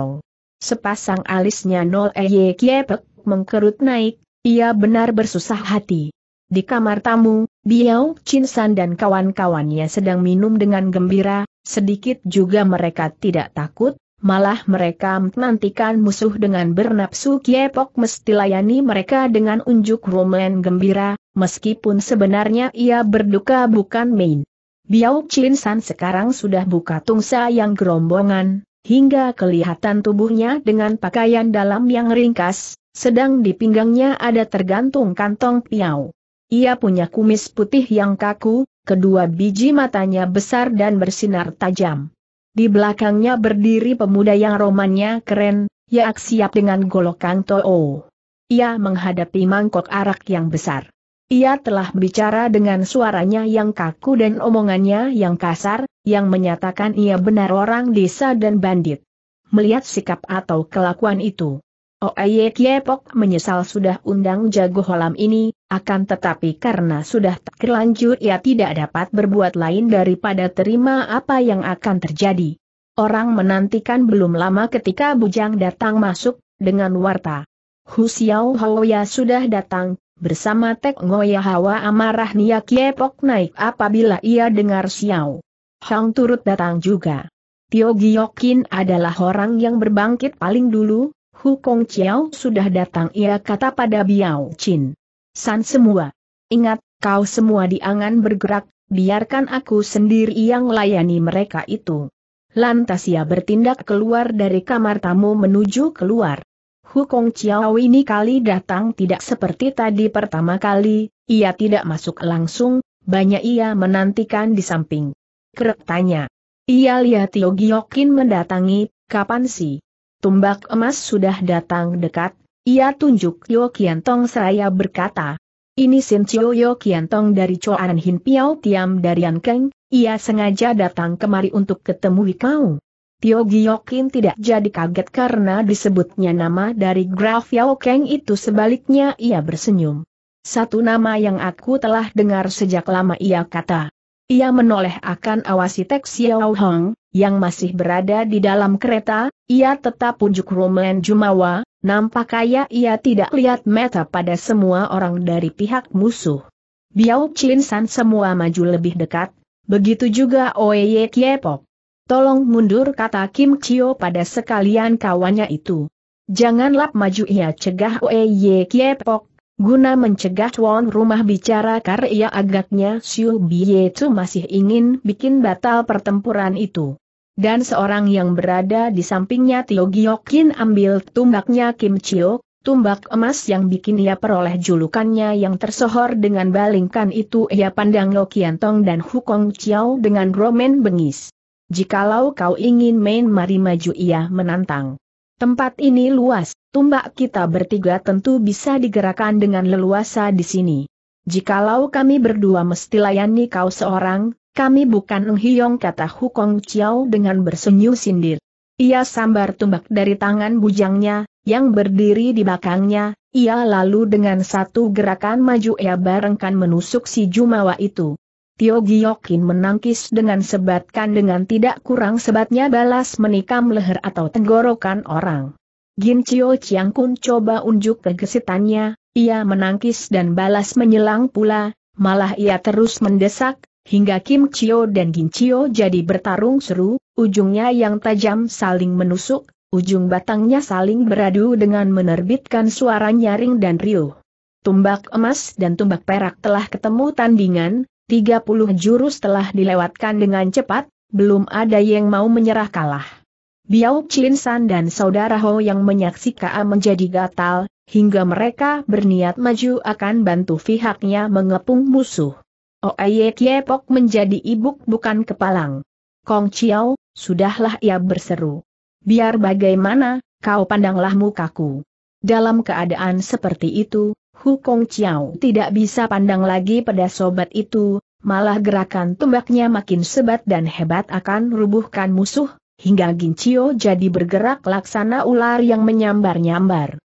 Sepasang alisnya Nol Eye Kiepek mengkerut naik, ia benar bersusah hati. Di kamar tamu, Biao Chinsan dan kawan-kawannya sedang minum dengan gembira, sedikit juga mereka tidak takut, Malah mereka menantikan musuh dengan bernapsu Kiepok mesti layani mereka dengan unjuk rumen gembira, meskipun sebenarnya ia berduka bukan main. Biao Chin San sekarang sudah buka tungsa yang gerombongan, hingga kelihatan tubuhnya dengan pakaian dalam yang ringkas, sedang di pinggangnya ada tergantung kantong piau. Ia punya kumis putih yang kaku, kedua biji matanya besar dan bersinar tajam. Di belakangnya berdiri pemuda yang romannya keren, Yaak siap dengan golokan To'o. Ia menghadapi mangkok arak yang besar. Ia telah bicara dengan suaranya yang kaku dan omongannya yang kasar, yang menyatakan ia benar orang desa dan bandit. Melihat sikap atau kelakuan itu, Oye oh, Kiepok menyesal sudah undang jago holam ini, akan tetapi karena sudah terlanjur ia tidak dapat berbuat lain daripada terima apa yang akan terjadi. Orang menantikan belum lama ketika Bujang datang masuk, dengan warta. Hu Xiao Hoya sudah datang, bersama Tek Ngoya Hawa amarah Nia Kiepok naik apabila ia dengar Xiao. Hang turut datang juga. Tio Giokin adalah orang yang berbangkit paling dulu, Hu Kong Chiao sudah datang ia kata pada Biao Chin. San semua. Ingat, kau semua diangan bergerak, biarkan aku sendiri yang layani mereka itu. Lantas ia bertindak keluar dari kamar tamu menuju keluar. Hu Kong Chiao ini kali datang tidak seperti tadi pertama kali, ia tidak masuk langsung, banyak ia menantikan di samping. Keretanya. tanya. Ia lihat Tio Giokin mendatangi, kapan sih? Tumbak emas sudah datang dekat, ia tunjuk Yo Tong seraya berkata. Ini Sin Chio Yo Tong dari Choan Hin Piao Tiam dari Keng, ia sengaja datang kemari untuk ketemu kau. Tio Giokin tidak jadi kaget karena disebutnya nama dari Graf Yao Keng itu sebaliknya ia bersenyum. Satu nama yang aku telah dengar sejak lama ia kata. Ia menoleh akan awasi teks Xiao Hong, yang masih berada di dalam kereta, ia tetap pujuk Roman Jumawa, nampak kaya ia tidak lihat meta pada semua orang dari pihak musuh. Biao Chin San semua maju lebih dekat, begitu juga Oye Kiepok. Tolong mundur kata Kim Chio pada sekalian kawannya itu. Jangan lap maju ia cegah Oye Kiepok, guna mencegah tuan rumah bicara karena ia agaknya Siu Bie itu masih ingin bikin batal pertempuran itu dan seorang yang berada di sampingnya Tio Giokin ambil tumbaknya Kim Chio, tumbak emas yang bikin ia peroleh julukannya yang tersohor dengan balingkan itu ia pandang Lo Kiantong dan Hukong Chiao dengan romen bengis. Jikalau kau ingin main mari maju ia menantang. Tempat ini luas, tumbak kita bertiga tentu bisa digerakkan dengan leluasa di sini. Jikalau kami berdua mesti layani kau seorang, kami bukan Eng Hiong kata Hukong Chiao dengan bersenyum sindir. Ia sambar tumbak dari tangan bujangnya, yang berdiri di belakangnya, ia lalu dengan satu gerakan maju ia barengkan menusuk si Jumawa itu. Tio Giokin menangkis dengan sebatkan dengan tidak kurang sebatnya balas menikam leher atau tenggorokan orang. Gin Chio Chiang Kun coba unjuk kegesitannya, ia menangkis dan balas menyelang pula, malah ia terus mendesak, Hingga Kim Chio dan Gin Chio jadi bertarung seru, ujungnya yang tajam saling menusuk, ujung batangnya saling beradu dengan menerbitkan suara nyaring dan riuh. Tumbak emas dan tumbak perak telah ketemu tandingan, 30 jurus telah dilewatkan dengan cepat, belum ada yang mau menyerah kalah. Biao Chin San dan saudara Ho yang menyaksikan menjadi gatal, hingga mereka berniat maju akan bantu pihaknya mengepung musuh. Oye oh, Kiepok menjadi ibuk bukan kepalang. Kong Chiao, sudahlah ia berseru. Biar bagaimana, kau pandanglah mukaku. Dalam keadaan seperti itu, Hu Kong Chiao tidak bisa pandang lagi pada sobat itu, malah gerakan tombaknya makin sebat dan hebat akan rubuhkan musuh, hingga Gincio jadi bergerak laksana ular yang menyambar-nyambar.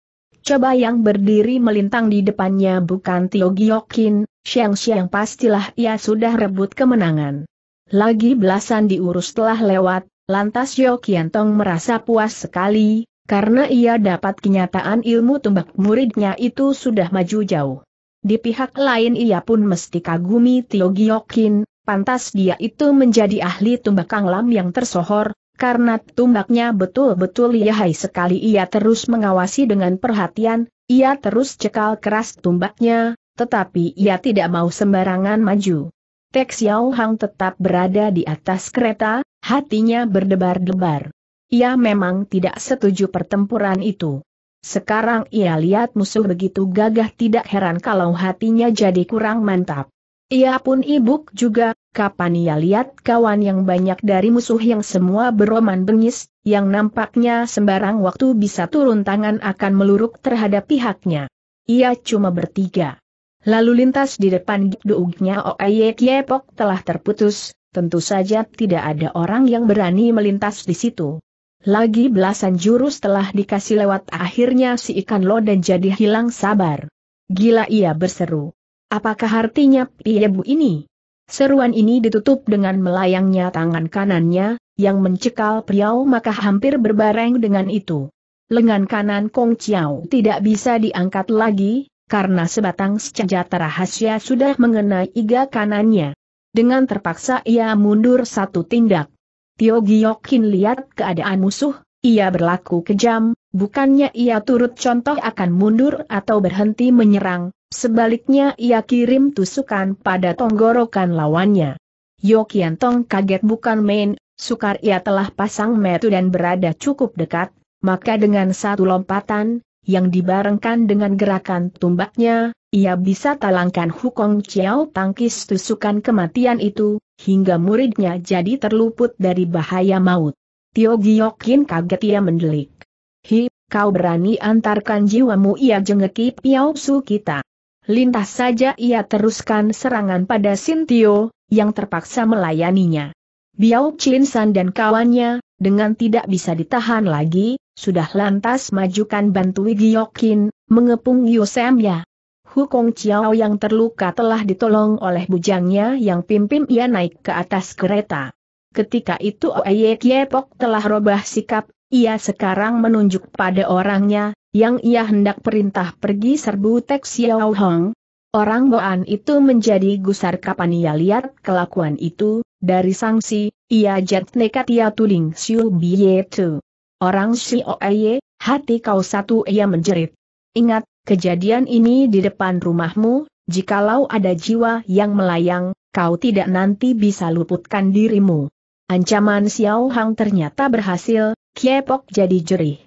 Coba yang berdiri melintang di depannya bukan Tio Giokin, Siang Siang pastilah ia sudah rebut kemenangan. Lagi belasan diurus telah lewat, lantas Yo Kiantong merasa puas sekali, karena ia dapat kenyataan ilmu tumbak muridnya itu sudah maju jauh. Di pihak lain ia pun mesti kagumi Tio Giokin, pantas dia itu menjadi ahli tumbak kanglam yang tersohor, karena tumbaknya betul-betul lihai sekali ia terus mengawasi dengan perhatian, ia terus cekal keras tumbaknya, tetapi ia tidak mau sembarangan maju. Tek Xiao Hang tetap berada di atas kereta, hatinya berdebar-debar. Ia memang tidak setuju pertempuran itu. Sekarang ia lihat musuh begitu gagah tidak heran kalau hatinya jadi kurang mantap. Ia pun ibuk juga, kapan ia lihat kawan yang banyak dari musuh yang semua beroman bengis, yang nampaknya sembarang waktu bisa turun tangan akan meluruk terhadap pihaknya. Ia cuma bertiga. Lalu lintas di depan Gikduugnya Oeye Kiepok telah terputus, tentu saja tidak ada orang yang berani melintas di situ. Lagi belasan jurus telah dikasih lewat akhirnya si ikan lo dan jadi hilang sabar. Gila ia berseru. Apakah artinya Piebu iya, ini? Seruan ini ditutup dengan melayangnya tangan kanannya, yang mencekal Priau maka hampir berbareng dengan itu. Lengan kanan Kong Chiao tidak bisa diangkat lagi, karena sebatang senjata rahasia sudah mengenai iga kanannya. Dengan terpaksa ia mundur satu tindak. Tio Giokin lihat keadaan musuh, ia berlaku kejam, bukannya ia turut contoh akan mundur atau berhenti menyerang, Sebaliknya ia kirim tusukan pada tonggorokan lawannya. Yokian Tong kaget bukan main, sukar ia telah pasang metu dan berada cukup dekat, maka dengan satu lompatan, yang dibarengkan dengan gerakan tumbaknya, ia bisa talangkan Hukong Chiao tangkis tusukan kematian itu, hingga muridnya jadi terluput dari bahaya maut. Tio Giokin kaget ia mendelik. Hi, kau berani antarkan jiwamu ia jengeki Piao Su kita. Lintas saja ia teruskan serangan pada Sintio, yang terpaksa melayaninya. Biao Chinsan dan kawannya, dengan tidak bisa ditahan lagi, sudah lantas majukan bantui Giokin, mengepung Yosemya. Hukong Chiao yang terluka telah ditolong oleh bujangnya yang pimpin ia naik ke atas kereta. Ketika itu Oye Kiepok telah robah sikap, ia sekarang menunjuk pada orangnya, yang ia hendak perintah pergi serbu Tek Xiao Hong. Orang Boan itu menjadi gusar kapan ia lihat kelakuan itu, dari sanksi, ia jat nekat ia tuling Xiu Biye Tu. Orang Xiao aye, hati kau satu ia menjerit. Ingat, kejadian ini di depan rumahmu, jikalau ada jiwa yang melayang, kau tidak nanti bisa luputkan dirimu. Ancaman Xiao Hang ternyata berhasil, Kiepok jadi jerih.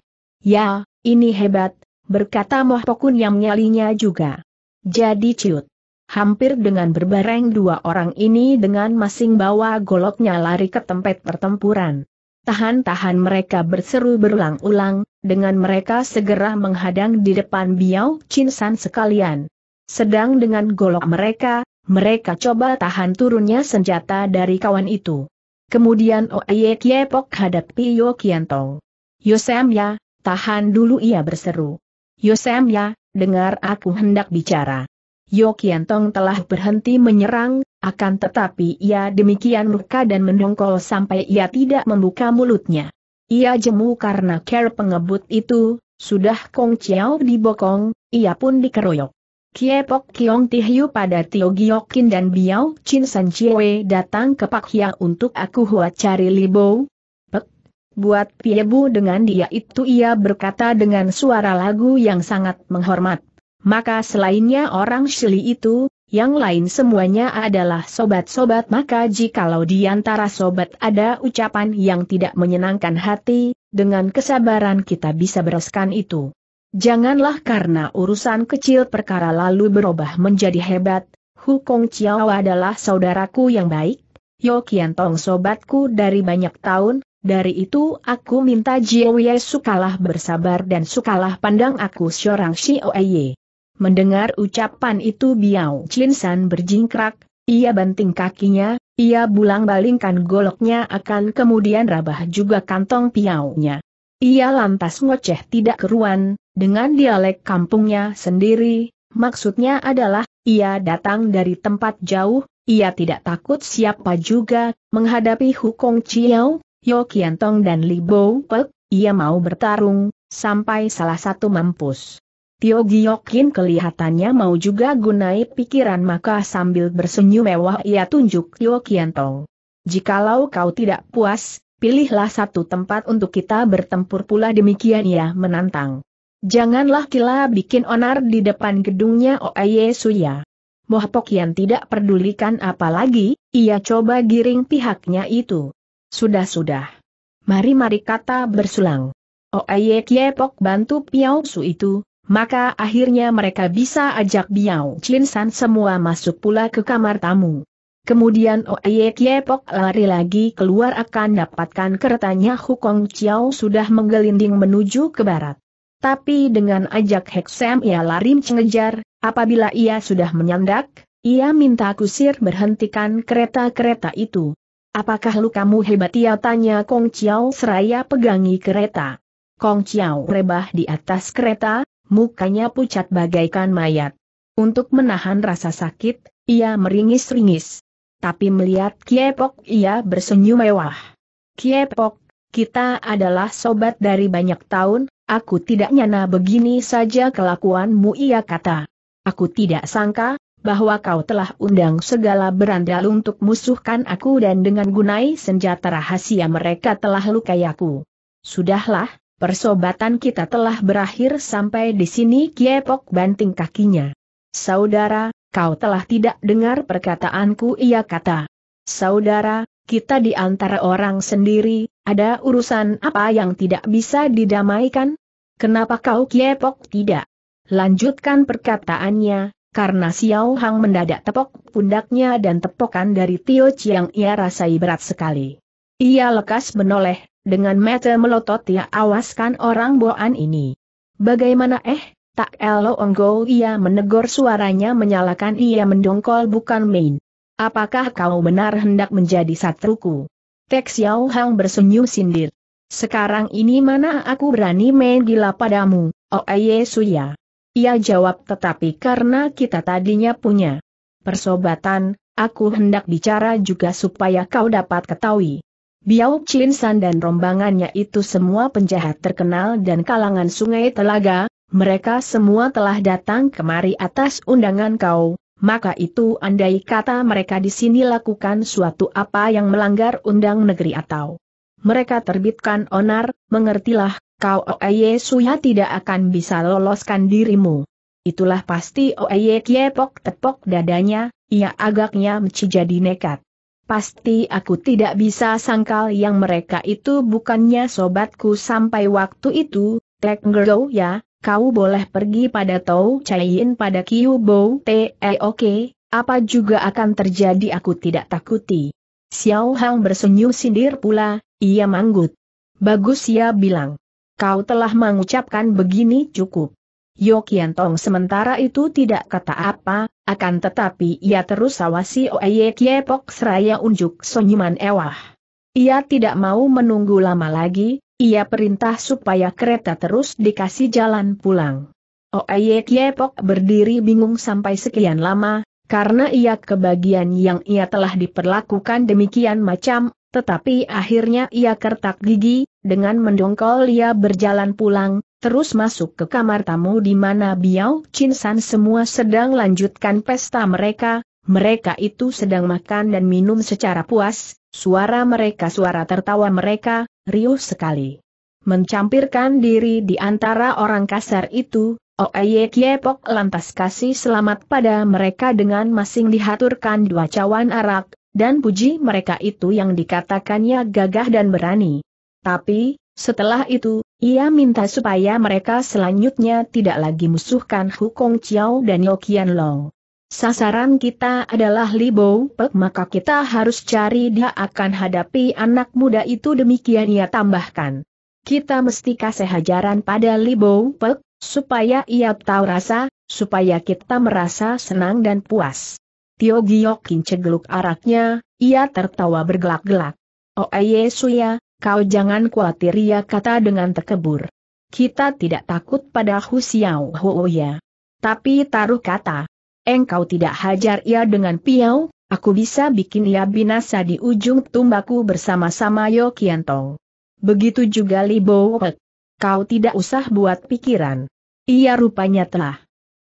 Ya, ini hebat, berkata Moh Pokun yang nyalinya juga. Jadi ciut. Hampir dengan berbareng dua orang ini dengan masing bawa goloknya lari ke tempat pertempuran. Tahan-tahan mereka berseru berulang-ulang, dengan mereka segera menghadang di depan Biao Chinsan sekalian. Sedang dengan golok mereka, mereka coba tahan turunnya senjata dari kawan itu. Kemudian Oye Kiepok hadapi Yo Kiantong. ya. Tahan dulu ia berseru. Yosem ya, dengar aku hendak bicara. Yokiantong telah berhenti menyerang, akan tetapi ia demikian luka dan mendongkol sampai ia tidak membuka mulutnya. Ia jemu karena care pengebut itu, sudah Kong Chiao dibokong, ia pun dikeroyok. Kiepok Kiong Tihyu pada Tio Giokin dan Biao Chin San Chiewe datang ke Pak Hia untuk aku huat cari Libo, buat Piebu dengan dia itu ia berkata dengan suara lagu yang sangat menghormat. Maka selainnya orang Shili itu, yang lain semuanya adalah sobat-sobat maka jikalau di antara sobat ada ucapan yang tidak menyenangkan hati, dengan kesabaran kita bisa bereskan itu. Janganlah karena urusan kecil perkara lalu berubah menjadi hebat, Hukong Chiao adalah saudaraku yang baik, Yo Kian Tong sobatku dari banyak tahun, dari itu aku minta Jiawie sukalah bersabar dan sukalah pandang aku seorang Xioye. Mendengar ucapan itu Biao Chinsan berjingkrak, ia banting kakinya, ia bulang balingkan goloknya akan kemudian rabah juga kantong piaunya. Ia lantas ngoceh tidak keruan, dengan dialek kampungnya sendiri, maksudnya adalah, ia datang dari tempat jauh, ia tidak takut siapa juga, menghadapi Hukong Chiao, Yo Kiantong dan Li Bo Pek, ia mau bertarung, sampai salah satu mampus. Tio Giokin kelihatannya mau juga gunai pikiran maka sambil bersenyum mewah ia tunjuk Yo Kiantong. Jikalau kau tidak puas, pilihlah satu tempat untuk kita bertempur pula demikian ia menantang. Janganlah kila bikin onar di depan gedungnya Oaye Suya. Moh Pok yang tidak pedulikan apalagi, ia coba giring pihaknya itu. Sudah-sudah. Mari-mari kata bersulang. Oye oh, Kiepok bantu Piao Su itu, maka akhirnya mereka bisa ajak Biao Chin San semua masuk pula ke kamar tamu. Kemudian Oye oh, Kiepok lari lagi keluar akan dapatkan keretanya Hukong Chiao sudah menggelinding menuju ke barat. Tapi dengan ajak Heksem ia lari mengejar, apabila ia sudah menyandak, ia minta kusir berhentikan kereta-kereta itu. Apakah lu kamu hebat? Ia tanya Kong Chiao seraya pegangi kereta. Kong Chiao rebah di atas kereta, mukanya pucat bagaikan mayat. Untuk menahan rasa sakit, ia meringis-ringis. Tapi melihat Kiepok ia bersenyum mewah. Kiepok, kita adalah sobat dari banyak tahun, aku tidak nyana begini saja kelakuanmu ia kata. Aku tidak sangka, bahwa kau telah undang segala berandal untuk musuhkan aku dan dengan gunai senjata rahasia mereka telah lukai aku. Sudahlah, persobatan kita telah berakhir sampai di sini Kiepok banting kakinya. Saudara, kau telah tidak dengar perkataanku ia kata. Saudara, kita di antara orang sendiri, ada urusan apa yang tidak bisa didamaikan? Kenapa kau kiepok tidak? Lanjutkan perkataannya, karena Xiao Hang mendadak tepok pundaknya dan tepokan dari Tio Chiang ia rasai berat sekali. Ia lekas menoleh, dengan mata melotot ia awaskan orang boan ini. Bagaimana eh, tak elo onggo ia menegur suaranya menyalakan ia mendongkol bukan main. Apakah kau benar hendak menjadi satruku? Tek Xiao Hang bersenyum sindir. Sekarang ini mana aku berani main gila padamu, Oh Suya. Ia jawab tetapi karena kita tadinya punya persobatan, aku hendak bicara juga supaya kau dapat ketahui. Biau Chin dan rombangannya itu semua penjahat terkenal dan kalangan sungai telaga, mereka semua telah datang kemari atas undangan kau, maka itu andai kata mereka di sini lakukan suatu apa yang melanggar undang negeri atau mereka terbitkan onar, mengertilah kau Oeye Suya tidak akan bisa loloskan dirimu. Itulah pasti Oeye Kiepok tepok dadanya, ia agaknya menjadi jadi nekat. Pasti aku tidak bisa sangkal yang mereka itu bukannya sobatku sampai waktu itu, Tek Ngero ya, kau boleh pergi pada Tau Chayin pada Kiu Bo Te eh, oke, apa juga akan terjadi aku tidak takuti. Xiao Hang bersenyum sindir pula, ia manggut. Bagus ya bilang. Kau telah mengucapkan begini cukup. Yokiantong sementara itu tidak kata apa, akan tetapi ia terus awasi Oeye Kiepok seraya unjuk senyuman ewah. Ia tidak mau menunggu lama lagi, ia perintah supaya kereta terus dikasih jalan pulang. Oeye Kiepok berdiri bingung sampai sekian lama, karena ia kebagian yang ia telah diperlakukan demikian macam, tetapi akhirnya ia kertak gigi, dengan mendongkol ia berjalan pulang, terus masuk ke kamar tamu di mana Biao Chinsan semua sedang lanjutkan pesta mereka, mereka itu sedang makan dan minum secara puas, suara mereka suara tertawa mereka, riuh sekali. Mencampirkan diri di antara orang kasar itu, Oeye Kiepok lantas kasih selamat pada mereka dengan masing dihaturkan dua cawan arak, dan puji mereka itu yang dikatakannya gagah dan berani. Tapi, setelah itu, ia minta supaya mereka selanjutnya tidak lagi musuhkan Hukong Chiao dan Yokian Long. Sasaran kita adalah Li Libo Pek maka kita harus cari dia akan hadapi anak muda itu demikian ia tambahkan. Kita mesti kasih hajaran pada Li Libo Pek, supaya ia tahu rasa, supaya kita merasa senang dan puas. Tio Giokin cegeluk araknya, ia tertawa bergelak-gelak. Oh Aye eh, Suya, kau jangan khawatir ya kata dengan tekebur. Kita tidak takut pada Hu Xiao Huo ya. Tapi taruh kata. Engkau tidak hajar ia dengan piau, aku bisa bikin ia binasa di ujung tumbaku bersama-sama Yo Kian Tong. Begitu juga Li Bo Kau tidak usah buat pikiran. Ia rupanya telah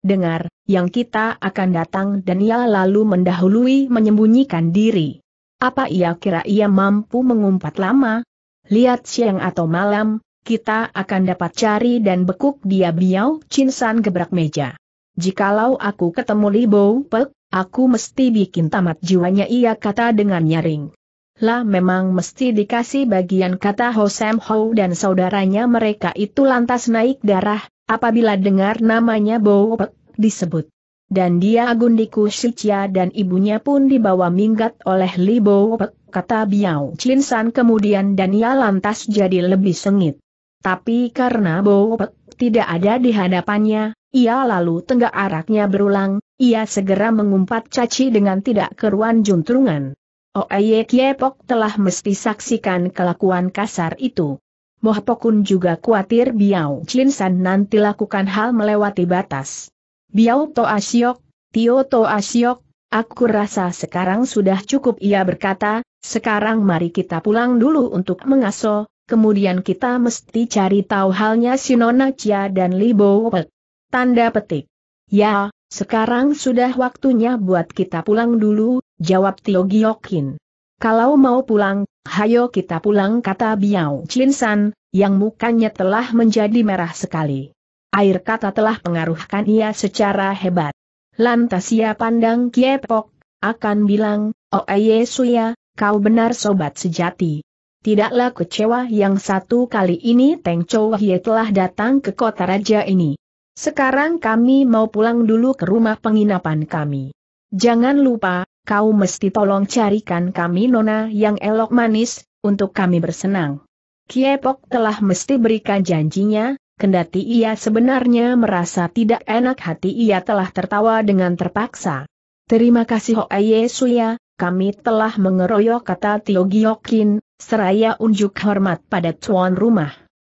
dengar, yang kita akan datang dan ia lalu mendahului menyembunyikan diri. Apa ia kira ia mampu mengumpat lama? Lihat siang atau malam, kita akan dapat cari dan bekuk dia biau cinsan gebrak meja. Jikalau aku ketemu Li Libo Pek, aku mesti bikin tamat jiwanya ia kata dengan nyaring. Lah memang mesti dikasih bagian kata Hosem Ho dan saudaranya mereka itu lantas naik darah, apabila dengar namanya Bowopek disebut. Dan dia Agundiku Shichia dan ibunya pun dibawa minggat oleh Li Bowopek, kata Biao Chin San kemudian ia lantas jadi lebih sengit. Tapi karena Bowopek tidak ada di hadapannya, ia lalu tenggak araknya berulang, ia segera mengumpat caci dengan tidak keruan juntrungan. Oh Oeye Kiepok telah mesti saksikan kelakuan kasar itu. Mohpokun juga khawatir Biao Chin San nanti lakukan hal melewati batas. Biao To Asyok, Tio To Asyok, aku rasa sekarang sudah cukup ia berkata, sekarang mari kita pulang dulu untuk mengaso, kemudian kita mesti cari tahu halnya Sinona Chia dan Bo Pek. Tanda petik. Ya, sekarang sudah waktunya buat kita pulang dulu, jawab Tio Giokin. Kalau mau pulang, Hayo kita pulang kata Biao Chinsan, yang mukanya telah menjadi merah sekali. Air kata telah pengaruhkan ia secara hebat. Lantas ia pandang Kiepok, akan bilang, Oh Oeye Suya, kau benar sobat sejati. Tidaklah kecewa yang satu kali ini Teng Chow Hye telah datang ke kota raja ini. Sekarang kami mau pulang dulu ke rumah penginapan kami. Jangan lupa, kau mesti tolong carikan kami nona yang elok manis, untuk kami bersenang. Kiepok telah mesti berikan janjinya, kendati ia sebenarnya merasa tidak enak hati ia telah tertawa dengan terpaksa. Terima kasih Hoaye Suya, kami telah mengeroyok kata Tio Giokin, seraya unjuk hormat pada tuan rumah.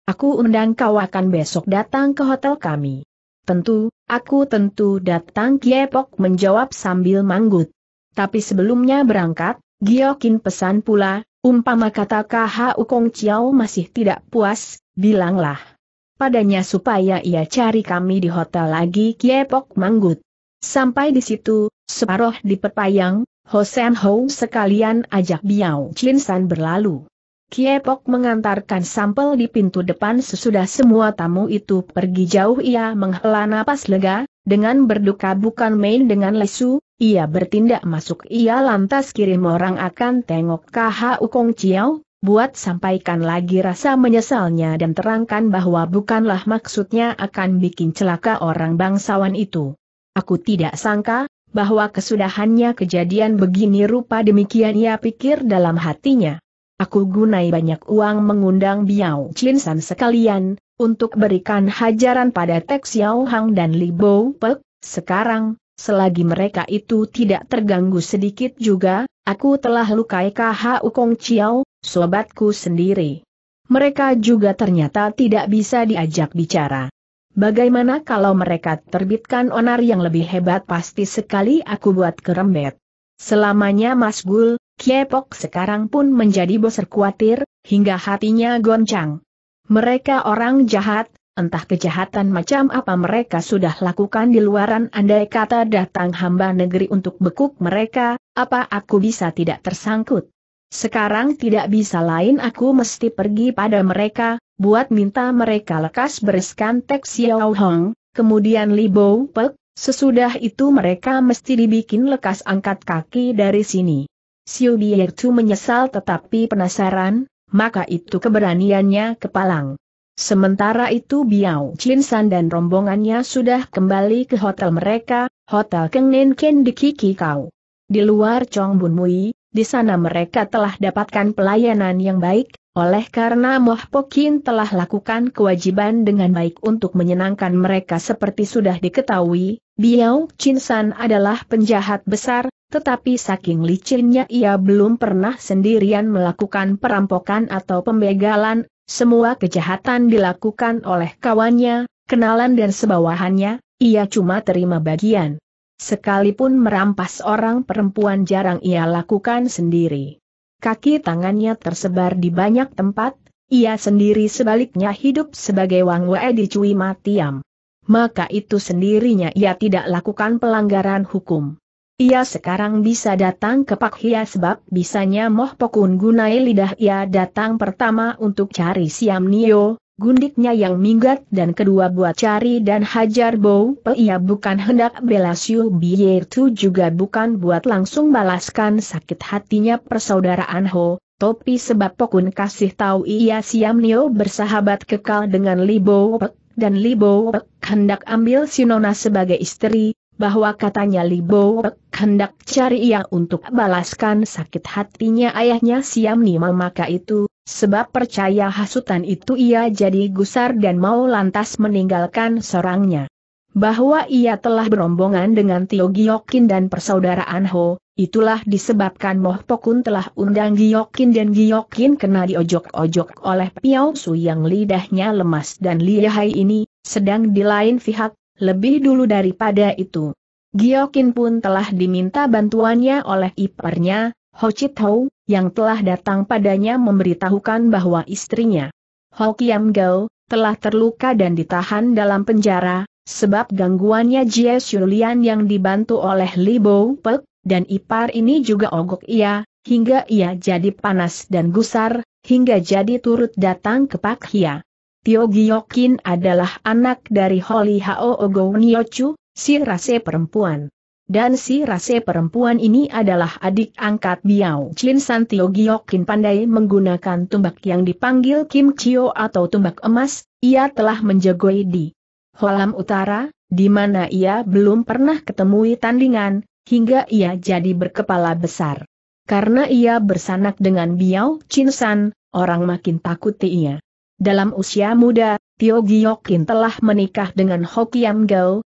Aku undang kau akan besok datang ke hotel kami. Tentu, aku tentu datang Kiepok menjawab sambil manggut. Tapi sebelumnya berangkat, Giokin pesan pula, umpama kata KH Ukong Chiao masih tidak puas, bilanglah. Padanya supaya ia cari kami di hotel lagi Kiepok Manggut. Sampai di situ, separoh di Pepayang, Hosen Ho sekalian ajak Biao Chin San berlalu. Kiepok mengantarkan sampel di pintu depan sesudah semua tamu itu pergi jauh ia menghela napas lega, dengan berduka bukan main dengan lesu, ia bertindak masuk ia lantas kirim orang akan tengok KH Kong Chiao, buat sampaikan lagi rasa menyesalnya dan terangkan bahwa bukanlah maksudnya akan bikin celaka orang bangsawan itu. Aku tidak sangka, bahwa kesudahannya kejadian begini rupa demikian ia pikir dalam hatinya. Aku gunai banyak uang mengundang Biao Chin sekalian, untuk berikan hajaran pada Tek Xiao Hang dan Li Bo Pek, sekarang, Selagi mereka itu tidak terganggu sedikit juga, aku telah lukai KH Ukong Chiao, sobatku sendiri. Mereka juga ternyata tidak bisa diajak bicara. Bagaimana kalau mereka terbitkan onar yang lebih hebat pasti sekali aku buat kerembet. Selamanya Mas Gul, Kiepok sekarang pun menjadi boser kuatir hingga hatinya goncang. Mereka orang jahat, Entah kejahatan macam apa mereka sudah lakukan di luaran andai kata datang hamba negeri untuk bekuk mereka, apa aku bisa tidak tersangkut? Sekarang tidak bisa lain aku mesti pergi pada mereka, buat minta mereka lekas bereskan teks Xiao Hong, kemudian Li Bo Pek, sesudah itu mereka mesti dibikin lekas angkat kaki dari sini. Siu Biertu menyesal tetapi penasaran, maka itu keberaniannya kepalang. Sementara itu Biao Chinsan dan rombongannya sudah kembali ke hotel mereka, Hotel Kengnen Ken di Kiki Kau. Di luar Chong Bun Mui, di sana mereka telah dapatkan pelayanan yang baik, oleh karena Moh Pokin telah lakukan kewajiban dengan baik untuk menyenangkan mereka seperti sudah diketahui, Biao Chinsan adalah penjahat besar, tetapi saking licinnya ia belum pernah sendirian melakukan perampokan atau pembegalan, semua kejahatan dilakukan oleh kawannya, kenalan dan sebawahannya, ia cuma terima bagian. Sekalipun merampas orang perempuan jarang ia lakukan sendiri. Kaki tangannya tersebar di banyak tempat, ia sendiri sebaliknya hidup sebagai Wang Wei di Cui Matiam. Maka itu sendirinya ia tidak lakukan pelanggaran hukum. Ia sekarang bisa datang ke Pak Hia sebab bisanya Moh Pokun gunai lidah ia datang pertama untuk cari Siam Nio, gundiknya yang minggat dan kedua buat cari dan hajar Bow. Pe ia bukan hendak bela Siu biar tu juga bukan buat langsung balaskan sakit hatinya persaudaraan Ho, topi sebab Pokun kasih tahu ia Siam Nio bersahabat kekal dengan Libo Pe, dan Libo Pe hendak ambil Sinona sebagai istri, bahwa katanya Libo hendak cari ia untuk balaskan sakit hatinya ayahnya Siam Nima maka itu, sebab percaya hasutan itu ia jadi gusar dan mau lantas meninggalkan sorangnya. Bahwa ia telah berombongan dengan Tio Giokin dan persaudaraan Ho, itulah disebabkan Moh Pokun telah undang Giokin dan Giokin kena diojok-ojok oleh Piao Su yang lidahnya lemas dan lihai ini, sedang di lain pihak, lebih dulu daripada itu. Giokin pun telah diminta bantuannya oleh iparnya, Ho Chit yang telah datang padanya memberitahukan bahwa istrinya, Ho Kiam Gao, telah terluka dan ditahan dalam penjara, sebab gangguannya Jie Shulian yang dibantu oleh Li Bo Pek, dan ipar ini juga ogok ia, hingga ia jadi panas dan gusar, hingga jadi turut datang ke Pak Hia. Tio Giokin adalah anak dari Holi Hao Ogo Niochu, si rase perempuan. Dan si rase perempuan ini adalah adik angkat Biao Chin San Tio Giokin pandai menggunakan tumbak yang dipanggil Kim Chio atau tumbak emas, ia telah menjagoi di Holam Utara, di mana ia belum pernah ketemui tandingan, hingga ia jadi berkepala besar. Karena ia bersanak dengan Biao Chin San, orang makin takut ia. Dalam usia muda, Tio Giokin telah menikah dengan Ho Kiam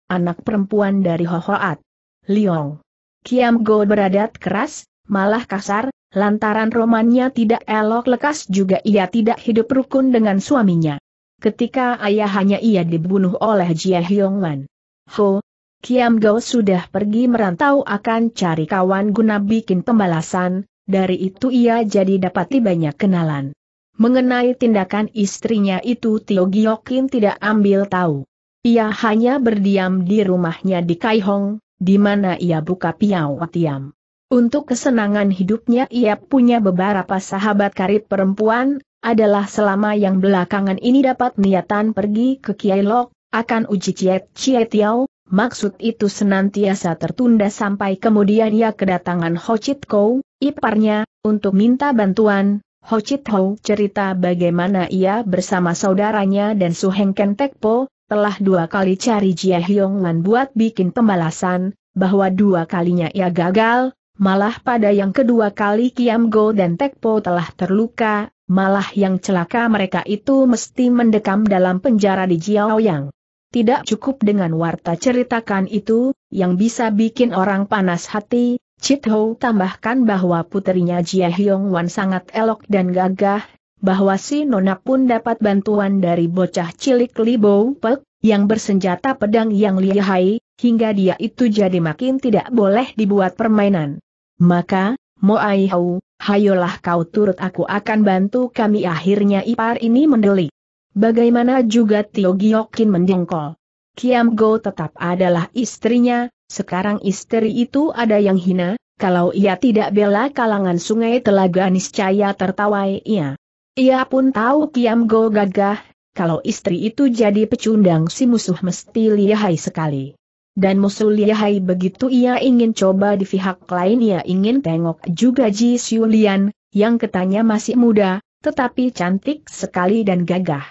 anak perempuan dari Hoat. Liong. Kiam Go beradat keras, malah kasar, lantaran romannya tidak elok lekas juga ia tidak hidup rukun dengan suaminya. Ketika ayah hanya ia dibunuh oleh Jia Hyongwan. Ho, Kiam Gao sudah pergi merantau akan cari kawan guna bikin pembalasan, dari itu ia jadi dapati banyak kenalan. Mengenai tindakan istrinya itu Tio Giokin tidak ambil tahu. Ia hanya berdiam di rumahnya di Kaihong, di mana ia buka piau tiam. Untuk kesenangan hidupnya ia punya beberapa sahabat karib perempuan, adalah selama yang belakangan ini dapat niatan pergi ke Kiai Lok, akan uji Ciet Ciet Tiao, maksud itu senantiasa tertunda sampai kemudian ia kedatangan Ho Chit Kou, iparnya, untuk minta bantuan, Ho Chit Ho cerita bagaimana ia bersama saudaranya dan Su Heng Ken Tekpo, telah dua kali cari Jia Hyong Lan buat bikin pembalasan, bahwa dua kalinya ia gagal, malah pada yang kedua kali Kiam Go dan Tekpo telah terluka, malah yang celaka mereka itu mesti mendekam dalam penjara di Jiaoyang. Tidak cukup dengan warta ceritakan itu, yang bisa bikin orang panas hati, Chit Ho tambahkan bahwa puterinya Jia Hyong Wan sangat elok dan gagah, bahwa si Nona pun dapat bantuan dari bocah cilik Li Bo Pek, yang bersenjata pedang yang lihai, hingga dia itu jadi makin tidak boleh dibuat permainan. Maka, Mo Ai Hau, hayolah kau turut aku akan bantu kami akhirnya ipar ini mendelik. Bagaimana juga Tio Giokin mendengkol. Kiam Go tetap adalah istrinya, sekarang istri itu ada yang hina, kalau ia tidak bela kalangan sungai telaga niscaya tertawai ia. Ia pun tahu Kiam Go gagah, kalau istri itu jadi pecundang si musuh mesti lihai sekali. Dan musuh lihai begitu ia ingin coba di pihak lain ia ingin tengok juga Ji Siulian, yang katanya masih muda, tetapi cantik sekali dan gagah.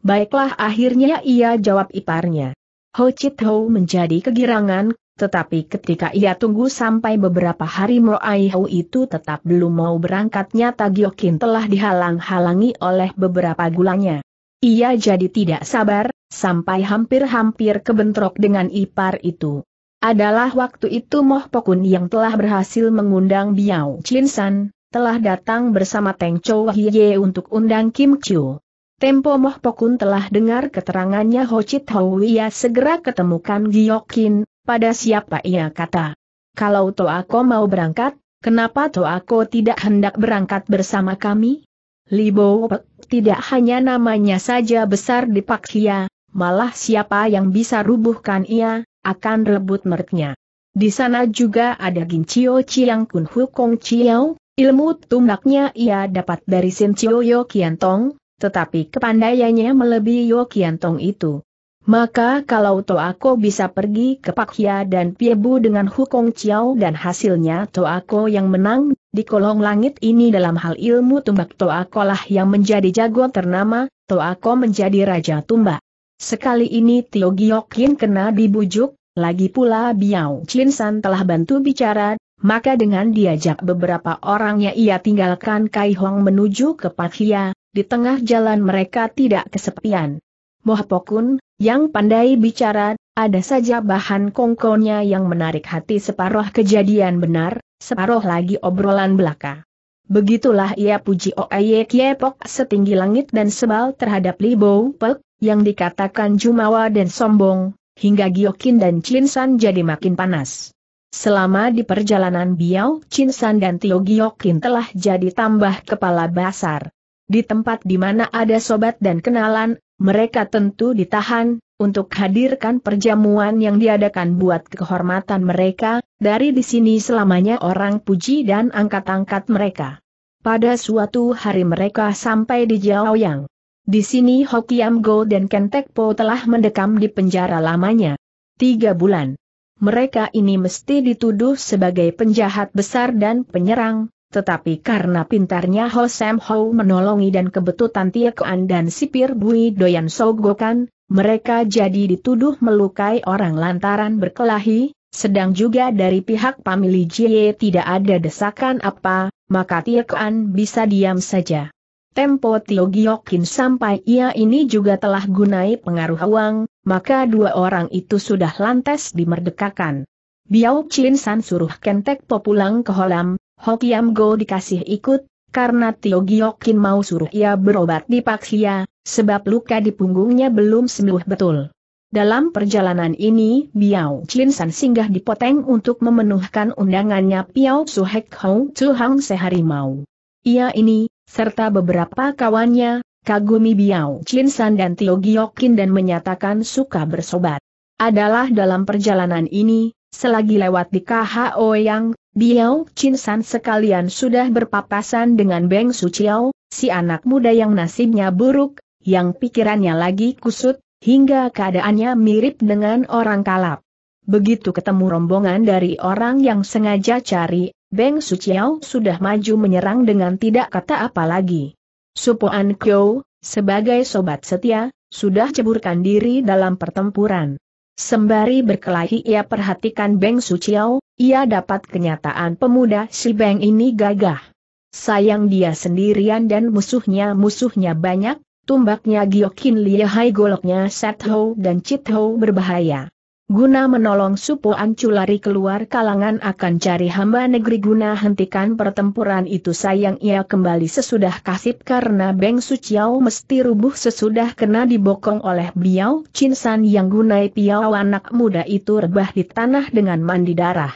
Baiklah akhirnya ia jawab iparnya. Ho Chit Ho menjadi kegirangan, tetapi ketika ia tunggu sampai beberapa hari Mo Ai Ho itu tetap belum mau berangkatnya Tagiokin telah dihalang-halangi oleh beberapa gulanya. Ia jadi tidak sabar, sampai hampir-hampir kebentrok dengan ipar itu. Adalah waktu itu Moh Pokun yang telah berhasil mengundang Biao Chin San, telah datang bersama Teng Chou Hiye untuk undang Kim Chiu. Tempo Moh Pokun telah dengar keterangannya Ho Chit Ia segera ketemukan Giokin. pada siapa ia kata. Kalau Toako mau berangkat, kenapa Toako tidak hendak berangkat bersama kami? Libo Pek tidak hanya namanya saja besar di Hia, malah siapa yang bisa rubuhkan ia, akan rebut mertnya. Di sana juga ada Gincio Chiang Kun Kong Chiao, ilmu tumbaknya ia dapat dari Sin Chiyo Tong, tetapi kepandaiannya melebihi Tong itu. Maka kalau Toako bisa pergi ke Pakhia dan Piebu dengan Hukong Chiao dan hasilnya Toako yang menang, di kolong langit ini dalam hal ilmu tumbak Toako lah yang menjadi jago ternama, Toako menjadi raja tumbak. Sekali ini Tio Giokin kena dibujuk, lagi pula Biao Chin San telah bantu bicara, maka dengan diajak beberapa orangnya ia tinggalkan Kai Hong menuju ke Pakhia, di tengah jalan mereka tidak kesepian. Mohpokun, yang pandai bicara, ada saja bahan kongkonya yang menarik hati separuh kejadian benar, separuh lagi obrolan belaka. Begitulah ia puji Oeye Kiepok setinggi langit dan sebal terhadap Li Bou Pek, yang dikatakan jumawa dan sombong, hingga Giokin dan Chinsan jadi makin panas. Selama di perjalanan Biao Chinsan dan Tio Giokin telah jadi tambah kepala basar. Di tempat di mana ada sobat dan kenalan, mereka tentu ditahan, untuk hadirkan perjamuan yang diadakan buat kehormatan mereka, dari di sini selamanya orang puji dan angkat-angkat mereka. Pada suatu hari mereka sampai di yang. Di sini Hokiam Go dan Kentek Po telah mendekam di penjara lamanya. Tiga bulan. Mereka ini mesti dituduh sebagai penjahat besar dan penyerang, tetapi karena pintarnya Ho Sam Ho menolongi dan kebetulan Tia Kean dan sipir Bui Doyan Sogokan, mereka jadi dituduh melukai orang lantaran berkelahi, sedang juga dari pihak pamili Jie tidak ada desakan apa, maka Tia Kean bisa diam saja. Tempo Tio Giokin sampai ia ini juga telah gunai pengaruh uang, maka dua orang itu sudah lantas dimerdekakan. Biao Chin San suruh Kentek Po pulang ke Holam, Hokiam Go dikasih ikut, karena Tio Giokin mau suruh ia berobat di Paksia, sebab luka di punggungnya belum sembuh betul. Dalam perjalanan ini, Biao Chin San singgah di Poteng untuk memenuhkan undangannya Piao Suhek Hou Hang sehari mau. Ia ini, serta beberapa kawannya, kagumi Biao Chin San dan Tio Giokin dan menyatakan suka bersobat. Adalah dalam perjalanan ini, Selagi lewat di KHO yang, Biao Chinsan sekalian sudah berpapasan dengan Beng Su Chiao, si anak muda yang nasibnya buruk, yang pikirannya lagi kusut, hingga keadaannya mirip dengan orang kalap. Begitu ketemu rombongan dari orang yang sengaja cari, Beng Su Chiao sudah maju menyerang dengan tidak kata apa lagi. Supuan Kyo, sebagai sobat setia, sudah ceburkan diri dalam pertempuran. Sembari berkelahi ia perhatikan Beng Suciao, ia dapat kenyataan pemuda si Beng ini gagah. Sayang dia sendirian dan musuhnya-musuhnya banyak, tumbaknya Giokin Liahai goloknya Set Ho dan Chit Ho berbahaya. Guna menolong Supo Ancu lari keluar kalangan akan cari hamba negeri guna hentikan pertempuran itu sayang ia kembali sesudah kasip karena Beng Suciao mesti rubuh sesudah kena dibokong oleh Biao Chinsan yang gunai piao anak muda itu rebah di tanah dengan mandi darah.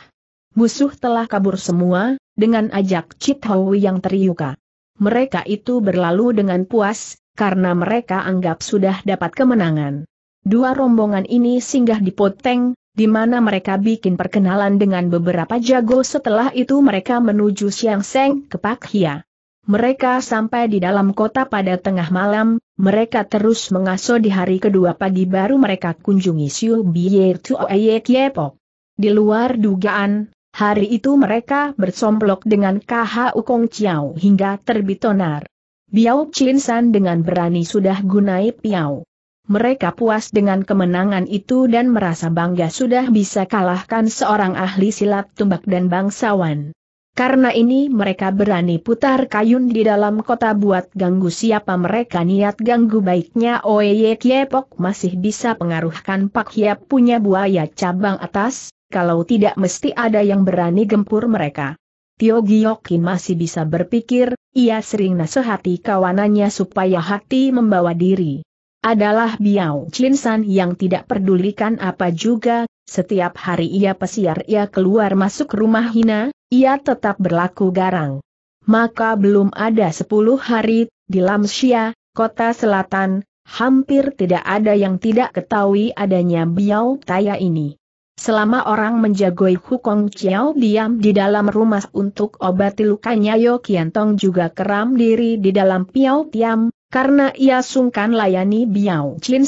Musuh telah kabur semua, dengan ajak Chit Hoi yang teriuka. Mereka itu berlalu dengan puas, karena mereka anggap sudah dapat kemenangan. Dua rombongan ini singgah di Poteng, di mana mereka bikin perkenalan dengan beberapa jago setelah itu mereka menuju Siang Seng ke Pak Hia. Mereka sampai di dalam kota pada tengah malam, mereka terus mengaso di hari kedua pagi baru mereka kunjungi Siu Biye Tuoye Kiepok. Di luar dugaan, hari itu mereka bersomplok dengan KH Ukong Chiao hingga terbit tonar. Biao Chin San dengan berani sudah gunai Piao. Mereka puas dengan kemenangan itu dan merasa bangga sudah bisa kalahkan seorang ahli silat tumbak dan bangsawan. Karena ini mereka berani putar kayun di dalam kota buat ganggu siapa mereka niat ganggu baiknya Oye Kiepok masih bisa pengaruhkan Pak Hiap punya buaya cabang atas, kalau tidak mesti ada yang berani gempur mereka. Tio Giokin masih bisa berpikir, ia sering nasihati kawanannya supaya hati membawa diri adalah Biao San yang tidak pedulikan apa juga, setiap hari ia pesiar ia keluar masuk rumah Hina, ia tetap berlaku garang. Maka belum ada sepuluh hari, di Lamsia, kota selatan, hampir tidak ada yang tidak ketahui adanya Biao Taya ini. Selama orang menjagoi Hukong Chiao diam di dalam rumah untuk obati lukanya Yo Tong juga keram diri di dalam Piao Tiam, karena ia sungkan layani Biao Chin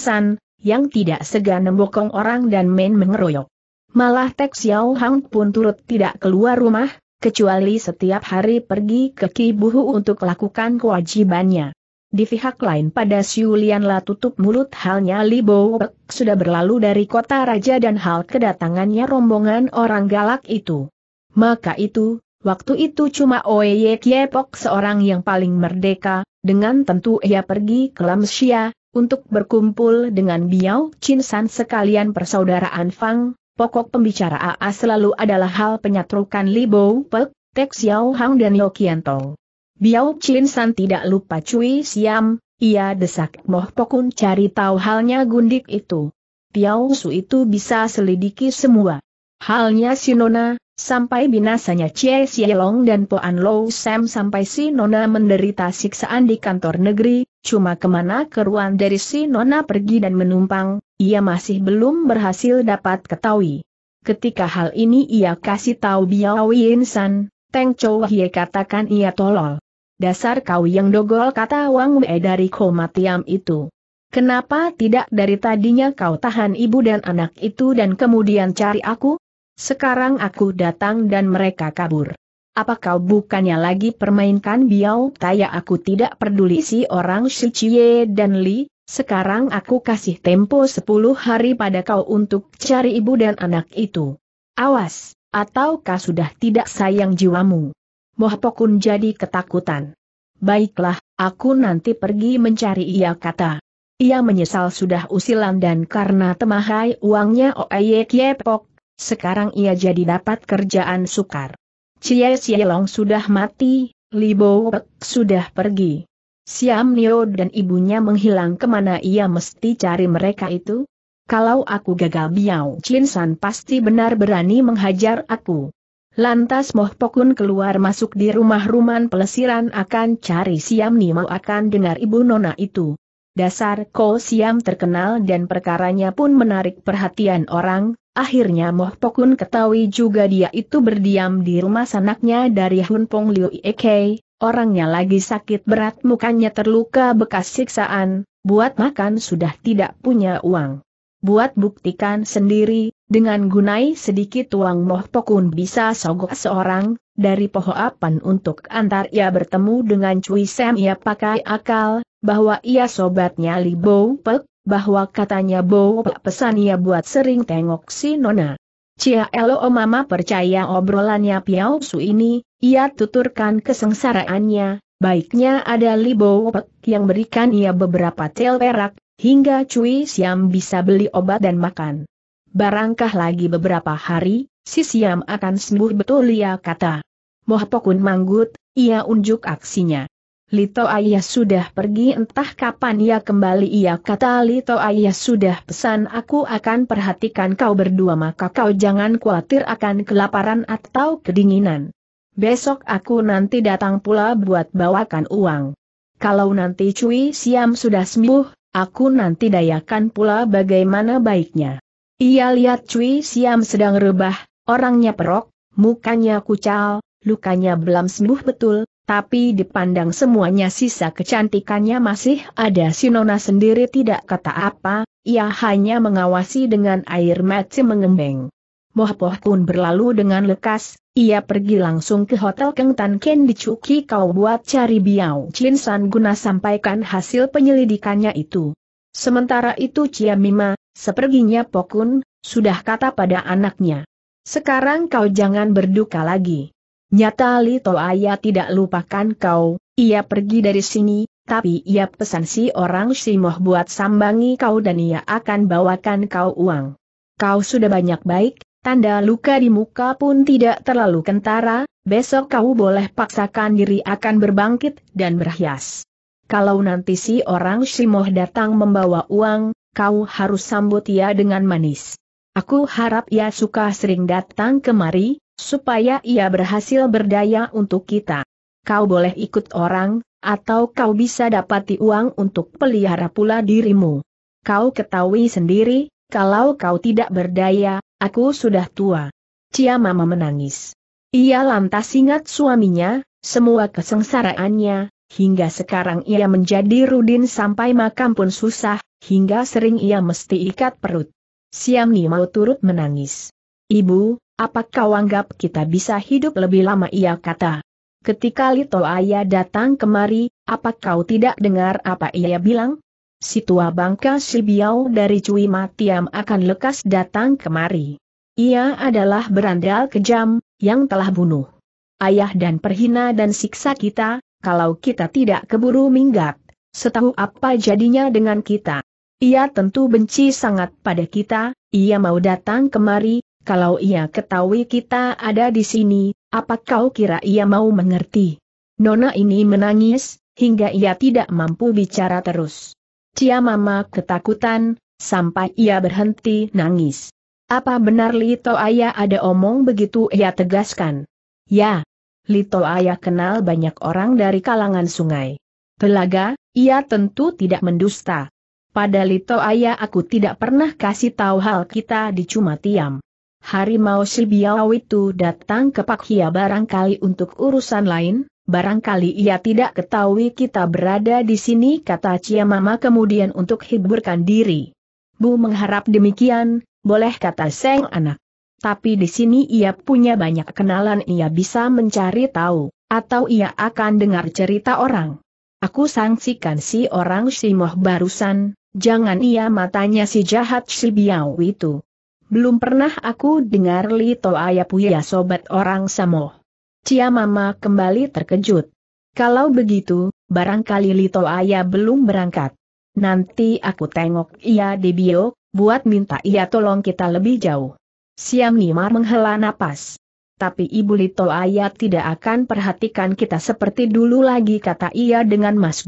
yang tidak segan membokong orang dan main mengeroyok. Malah Tek Xiao Hang pun turut tidak keluar rumah, kecuali setiap hari pergi ke Kibuhu untuk lakukan kewajibannya. Di pihak lain pada Siulian La tutup mulut halnya Li Bek sudah berlalu dari kota raja dan hal kedatangannya rombongan orang galak itu. Maka itu, Waktu itu cuma Oye Kiepok seorang yang paling merdeka, dengan tentu ia pergi ke Lamsia, untuk berkumpul dengan Biao Chinsan sekalian persaudaraan Fang, pokok pembicara AA selalu adalah hal penyatrukan Li Bo Pek, Tek Xiao Hang dan Yo Kianto. Biao Chinsan tidak lupa Cui Siam, ia desak Moh Pokun cari tahu halnya gundik itu. Biao Su itu bisa selidiki semua. Halnya Sinona, Sampai binasanya Chie Sielong dan Poan Lou Sam sampai si Nona menderita siksaan di kantor negeri, cuma kemana keruan dari si Nona pergi dan menumpang, ia masih belum berhasil dapat ketahui. Ketika hal ini ia kasih tahu Biao San, Teng Chou Hie katakan ia tolol. Dasar kau yang dogol kata Wang Wei dari koma tiam itu. Kenapa tidak dari tadinya kau tahan ibu dan anak itu dan kemudian cari aku? Sekarang aku datang dan mereka kabur. Apa kau bukannya lagi permainkan biau taya aku tidak peduli si orang shi Cie dan Li, sekarang aku kasih tempo 10 hari pada kau untuk cari ibu dan anak itu. Awas, atau kau sudah tidak sayang jiwamu? Mohpokun jadi ketakutan. Baiklah, aku nanti pergi mencari ia kata. Ia menyesal sudah usilan dan karena temahai uangnya Oeye Kiepok, sekarang ia jadi dapat kerjaan sukar. Cie Long sudah mati, Li Bo sudah pergi. Siam Nio dan ibunya menghilang kemana ia mesti cari mereka itu? Kalau aku gagal Biao Chin San pasti benar berani menghajar aku. Lantas Moh Pokun keluar masuk di rumah rumah pelesiran akan cari Siam Nio akan dengar ibu nona itu. Dasar Ko Siam terkenal dan perkaranya pun menarik perhatian orang, akhirnya Moh Pokun ketahui juga dia itu berdiam di rumah sanaknya dari Hun Pong Liu Eke, orangnya lagi sakit berat mukanya terluka bekas siksaan, buat makan sudah tidak punya uang. Buat buktikan sendiri, dengan gunai sedikit uang Moh Pokun bisa sogok seorang, dari pohon apan untuk antar ia bertemu dengan Cui Sam ia pakai akal, bahwa ia sobatnya Li Bo Pek, bahwa katanya Bo Pek pesan ia buat sering tengok si Nona. Cia Elo Mama percaya obrolannya Piao Su ini, ia tuturkan kesengsaraannya, baiknya ada Li Bo Pek yang berikan ia beberapa tel perak, hingga Cui Siam bisa beli obat dan makan. Barangkah lagi beberapa hari, si Siam akan sembuh betul ia kata. moh pokun manggut, ia unjuk aksinya. Lito Ayah sudah pergi entah kapan ia kembali ia kata Lito Ayah sudah pesan aku akan perhatikan kau berdua maka kau jangan khawatir akan kelaparan atau kedinginan. Besok aku nanti datang pula buat bawakan uang. Kalau nanti Cui Siam sudah sembuh, aku nanti dayakan pula bagaimana baiknya. Ia lihat Cui Siam sedang rebah, orangnya perok, mukanya kucal, lukanya belum sembuh betul, tapi dipandang semuanya sisa kecantikannya masih ada Sinona sendiri tidak kata apa, ia hanya mengawasi dengan air mata mengembeng. Mohpoh pun berlalu dengan lekas, ia pergi langsung ke Hotel Keng Ken di Cuki Kau buat cari Biao Chin San guna sampaikan hasil penyelidikannya itu. Sementara itu Cia Mima, seperginya Pokun, sudah kata pada anaknya. Sekarang kau jangan berduka lagi. Nyata Li Toaya tidak lupakan kau, ia pergi dari sini, tapi ia pesan si orang Simoh buat sambangi kau dan ia akan bawakan kau uang. Kau sudah banyak baik, tanda luka di muka pun tidak terlalu kentara, besok kau boleh paksakan diri akan berbangkit dan berhias. Kalau nanti si orang Simoh datang membawa uang, kau harus sambut ia dengan manis. Aku harap ia suka sering datang kemari, supaya ia berhasil berdaya untuk kita. Kau boleh ikut orang, atau kau bisa dapati uang untuk pelihara pula dirimu. Kau ketahui sendiri, kalau kau tidak berdaya, aku sudah tua. Cia Mama menangis. Ia lantas ingat suaminya, semua kesengsaraannya, hingga sekarang ia menjadi Rudin sampai makam pun susah, hingga sering ia mesti ikat perut. Siamni mau turut menangis. Ibu, Apakah kau anggap kita bisa hidup lebih lama ia kata. Ketika Lito Ayah datang kemari, apakah kau tidak dengar apa ia bilang? Si tua bangka Sibiau dari Cui Matiam akan lekas datang kemari. Ia adalah berandal kejam, yang telah bunuh. Ayah dan perhina dan siksa kita, kalau kita tidak keburu minggat, setahu apa jadinya dengan kita. Ia tentu benci sangat pada kita, ia mau datang kemari, kalau ia ketahui kita ada di sini, apa kau kira ia mau mengerti? Nona ini menangis, hingga ia tidak mampu bicara terus. Cia Mama ketakutan, sampai ia berhenti nangis. Apa benar Lito Ayah ada omong begitu ia tegaskan? Ya, Lito Ayah kenal banyak orang dari kalangan sungai. Telaga, ia tentu tidak mendusta. Pada Lito Ayah aku tidak pernah kasih tahu hal kita di cuma tiam harimau si itu datang ke Pak Hia barangkali untuk urusan lain, barangkali ia tidak ketahui kita berada di sini kata Cia Mama kemudian untuk hiburkan diri. Bu mengharap demikian, boleh kata Seng anak. Tapi di sini ia punya banyak kenalan ia bisa mencari tahu, atau ia akan dengar cerita orang. Aku sangsikan si orang si moh barusan, jangan ia matanya si jahat si itu. Belum pernah aku dengar Li Toaya Puya sobat orang Samo. Cia Mama kembali terkejut. Kalau begitu, barangkali Li Ayah belum berangkat. Nanti aku tengok ia di bio, buat minta ia tolong kita lebih jauh. Siang Nimar menghela napas. Tapi Ibu Lito Ayat tidak akan perhatikan kita seperti dulu lagi kata ia dengan Mas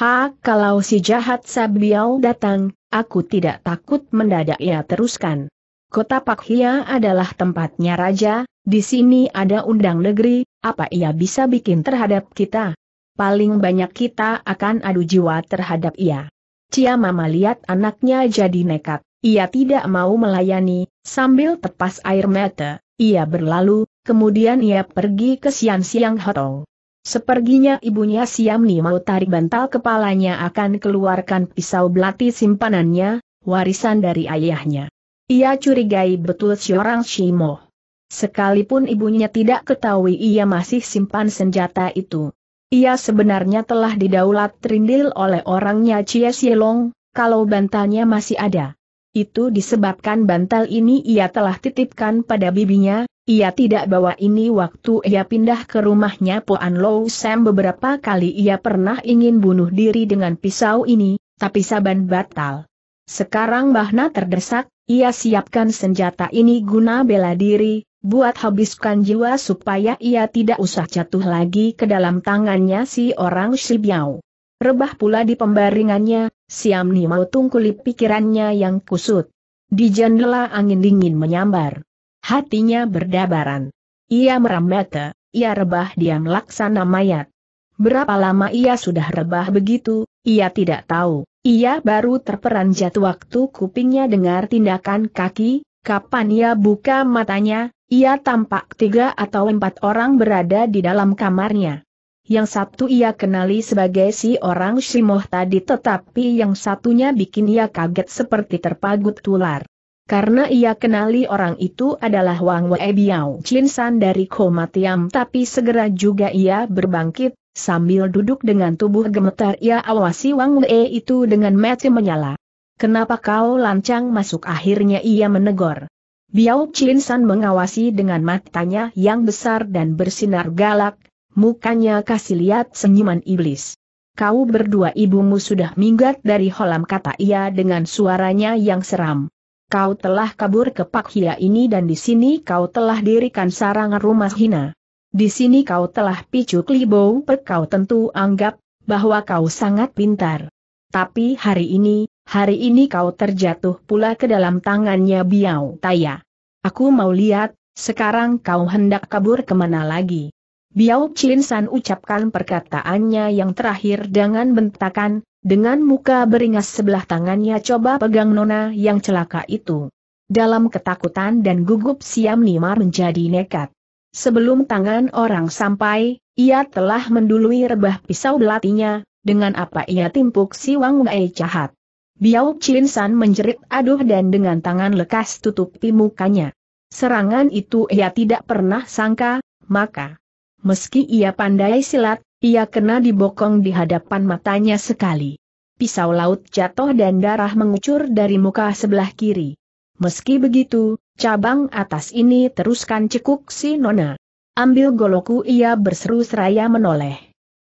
Ha, kalau si jahat Sabiau datang, aku tidak takut mendadak ia teruskan. Kota Pakhia adalah tempatnya raja, di sini ada undang negeri, apa ia bisa bikin terhadap kita? Paling banyak kita akan adu jiwa terhadap ia. Cia Mama lihat anaknya jadi nekat, ia tidak mau melayani, sambil tepas air mata, ia berlalu, kemudian ia pergi ke siang Siang Hotong. Seperginya ibunya siam Siamni mau tarik bantal kepalanya akan keluarkan pisau belati simpanannya, warisan dari ayahnya. Ia curigai betul seorang Shimo. Sekalipun ibunya tidak ketahui ia masih simpan senjata itu. Ia sebenarnya telah didaulat terindil oleh orangnya Chia Sielong, kalau bantalnya masih ada. Itu disebabkan bantal ini ia telah titipkan pada bibinya, ia tidak bawa ini waktu ia pindah ke rumahnya Poan Low Sam beberapa kali ia pernah ingin bunuh diri dengan pisau ini, tapi saban batal. Sekarang Bahna terdesak, ia siapkan senjata ini guna bela diri, buat habiskan jiwa supaya ia tidak usah jatuh lagi ke dalam tangannya si orang Sibiau. Rebah pula di pembaringannya, Siam ni mau tungkuli pikirannya yang kusut. Di jendela angin dingin menyambar. Hatinya berdabaran. Ia meram mata, ia rebah diam laksana mayat. Berapa lama ia sudah rebah begitu, ia tidak tahu. Ia baru terperanjat waktu kupingnya dengar tindakan kaki, kapan ia buka matanya, ia tampak tiga atau empat orang berada di dalam kamarnya. Yang satu ia kenali sebagai si orang Shimoh tadi tetapi yang satunya bikin ia kaget seperti terpagut tular karena ia kenali orang itu adalah Wang Wei Biao Chin dari koma Tiam tapi segera juga ia berbangkit, sambil duduk dengan tubuh gemetar ia awasi Wang Wei itu dengan mati menyala. Kenapa kau lancang masuk akhirnya ia menegur. Biao Chin mengawasi dengan matanya yang besar dan bersinar galak, mukanya kasih lihat senyuman iblis. Kau berdua ibumu sudah minggat dari holam kata ia dengan suaranya yang seram kau telah kabur ke Pak Hia ini dan di sini kau telah dirikan sarang rumah hina. Di sini kau telah picu klibau kau tentu anggap bahwa kau sangat pintar. Tapi hari ini, hari ini kau terjatuh pula ke dalam tangannya Biao Taya. Aku mau lihat, sekarang kau hendak kabur kemana lagi. Biao Chin San ucapkan perkataannya yang terakhir dengan bentakan, dengan muka beringas sebelah tangannya coba pegang Nona yang celaka itu. Dalam ketakutan dan gugup Siam Nimar menjadi nekat. Sebelum tangan orang sampai, ia telah mendului rebah pisau belatinya, dengan apa ia timpuk si Wang Wei jahat. Biao Chin San menjerit aduh dan dengan tangan lekas tutupi mukanya. Serangan itu ia tidak pernah sangka, maka meski ia pandai silat, ia kena dibokong di hadapan matanya sekali. Pisau laut jatuh dan darah mengucur dari muka sebelah kiri. Meski begitu, cabang atas ini teruskan cekuk si Nona. Ambil goloku ia berseru seraya menoleh.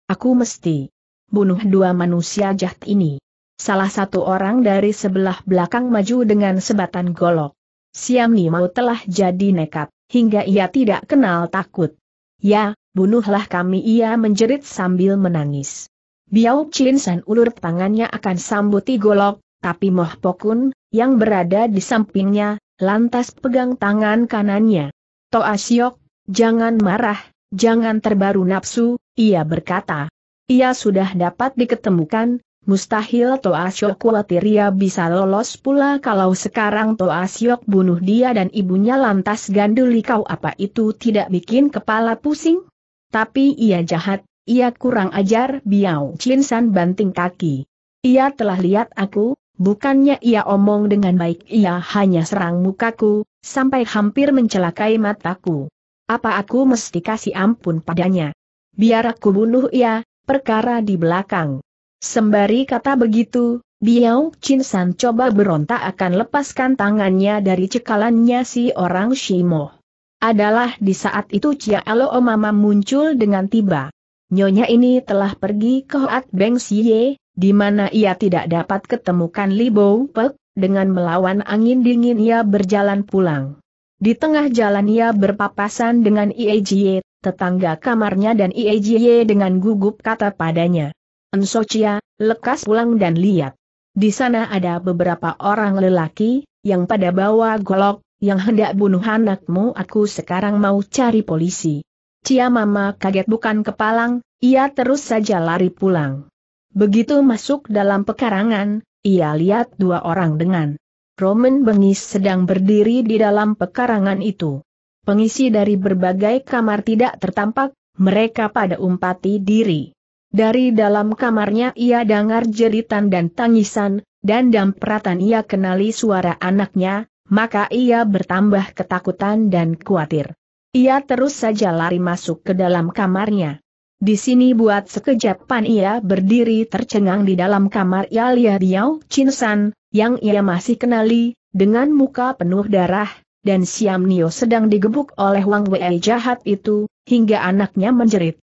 Aku mesti bunuh dua manusia jahat ini. Salah satu orang dari sebelah belakang maju dengan sebatan golok. Siam Nimau telah jadi nekat, hingga ia tidak kenal takut. Ya, bunuhlah kami ia menjerit sambil menangis. Biau Chin ulur tangannya akan sambuti golok, tapi Moh Pokun, yang berada di sampingnya, lantas pegang tangan kanannya. Toa Siok, jangan marah, jangan terbaru nafsu, ia berkata. Ia sudah dapat diketemukan, mustahil Toa Siok khawatir ia bisa lolos pula kalau sekarang Toa Siok bunuh dia dan ibunya lantas ganduli kau apa itu tidak bikin kepala pusing? Tapi ia jahat, ia kurang ajar Biao Chin San banting kaki. Ia telah lihat aku, bukannya ia omong dengan baik ia hanya serang mukaku, sampai hampir mencelakai mataku. Apa aku mesti kasih ampun padanya? Biar aku bunuh ia, perkara di belakang. Sembari kata begitu, Biao Chin San coba berontak akan lepaskan tangannya dari cekalannya si orang Shimoh adalah di saat itu Cia Elo Omama muncul dengan tiba. Nyonya ini telah pergi ke Hoat Beng Siye, di mana ia tidak dapat ketemukan Li Bo Pek, dengan melawan angin dingin ia berjalan pulang. Di tengah jalan ia berpapasan dengan Ie Jie, tetangga kamarnya dan Ie Jie dengan gugup kata padanya. Enso Cia, lekas pulang dan lihat. Di sana ada beberapa orang lelaki, yang pada bawa golok, yang hendak bunuh anakmu aku sekarang mau cari polisi. Cia Mama kaget bukan kepalang, ia terus saja lari pulang. Begitu masuk dalam pekarangan, ia lihat dua orang dengan Roman bengis sedang berdiri di dalam pekarangan itu. Pengisi dari berbagai kamar tidak tertampak, mereka pada umpati diri. Dari dalam kamarnya ia dengar jeritan dan tangisan, dan dampratan ia kenali suara anaknya, maka ia bertambah ketakutan dan khawatir. Ia terus saja lari masuk ke dalam kamarnya. Di sini buat sekejap pan ia berdiri tercengang di dalam kamar Yalia Riau Chinsan, yang ia masih kenali, dengan muka penuh darah, dan Siam Nio sedang digebuk oleh Wang Wei jahat itu, hingga anaknya menjerit.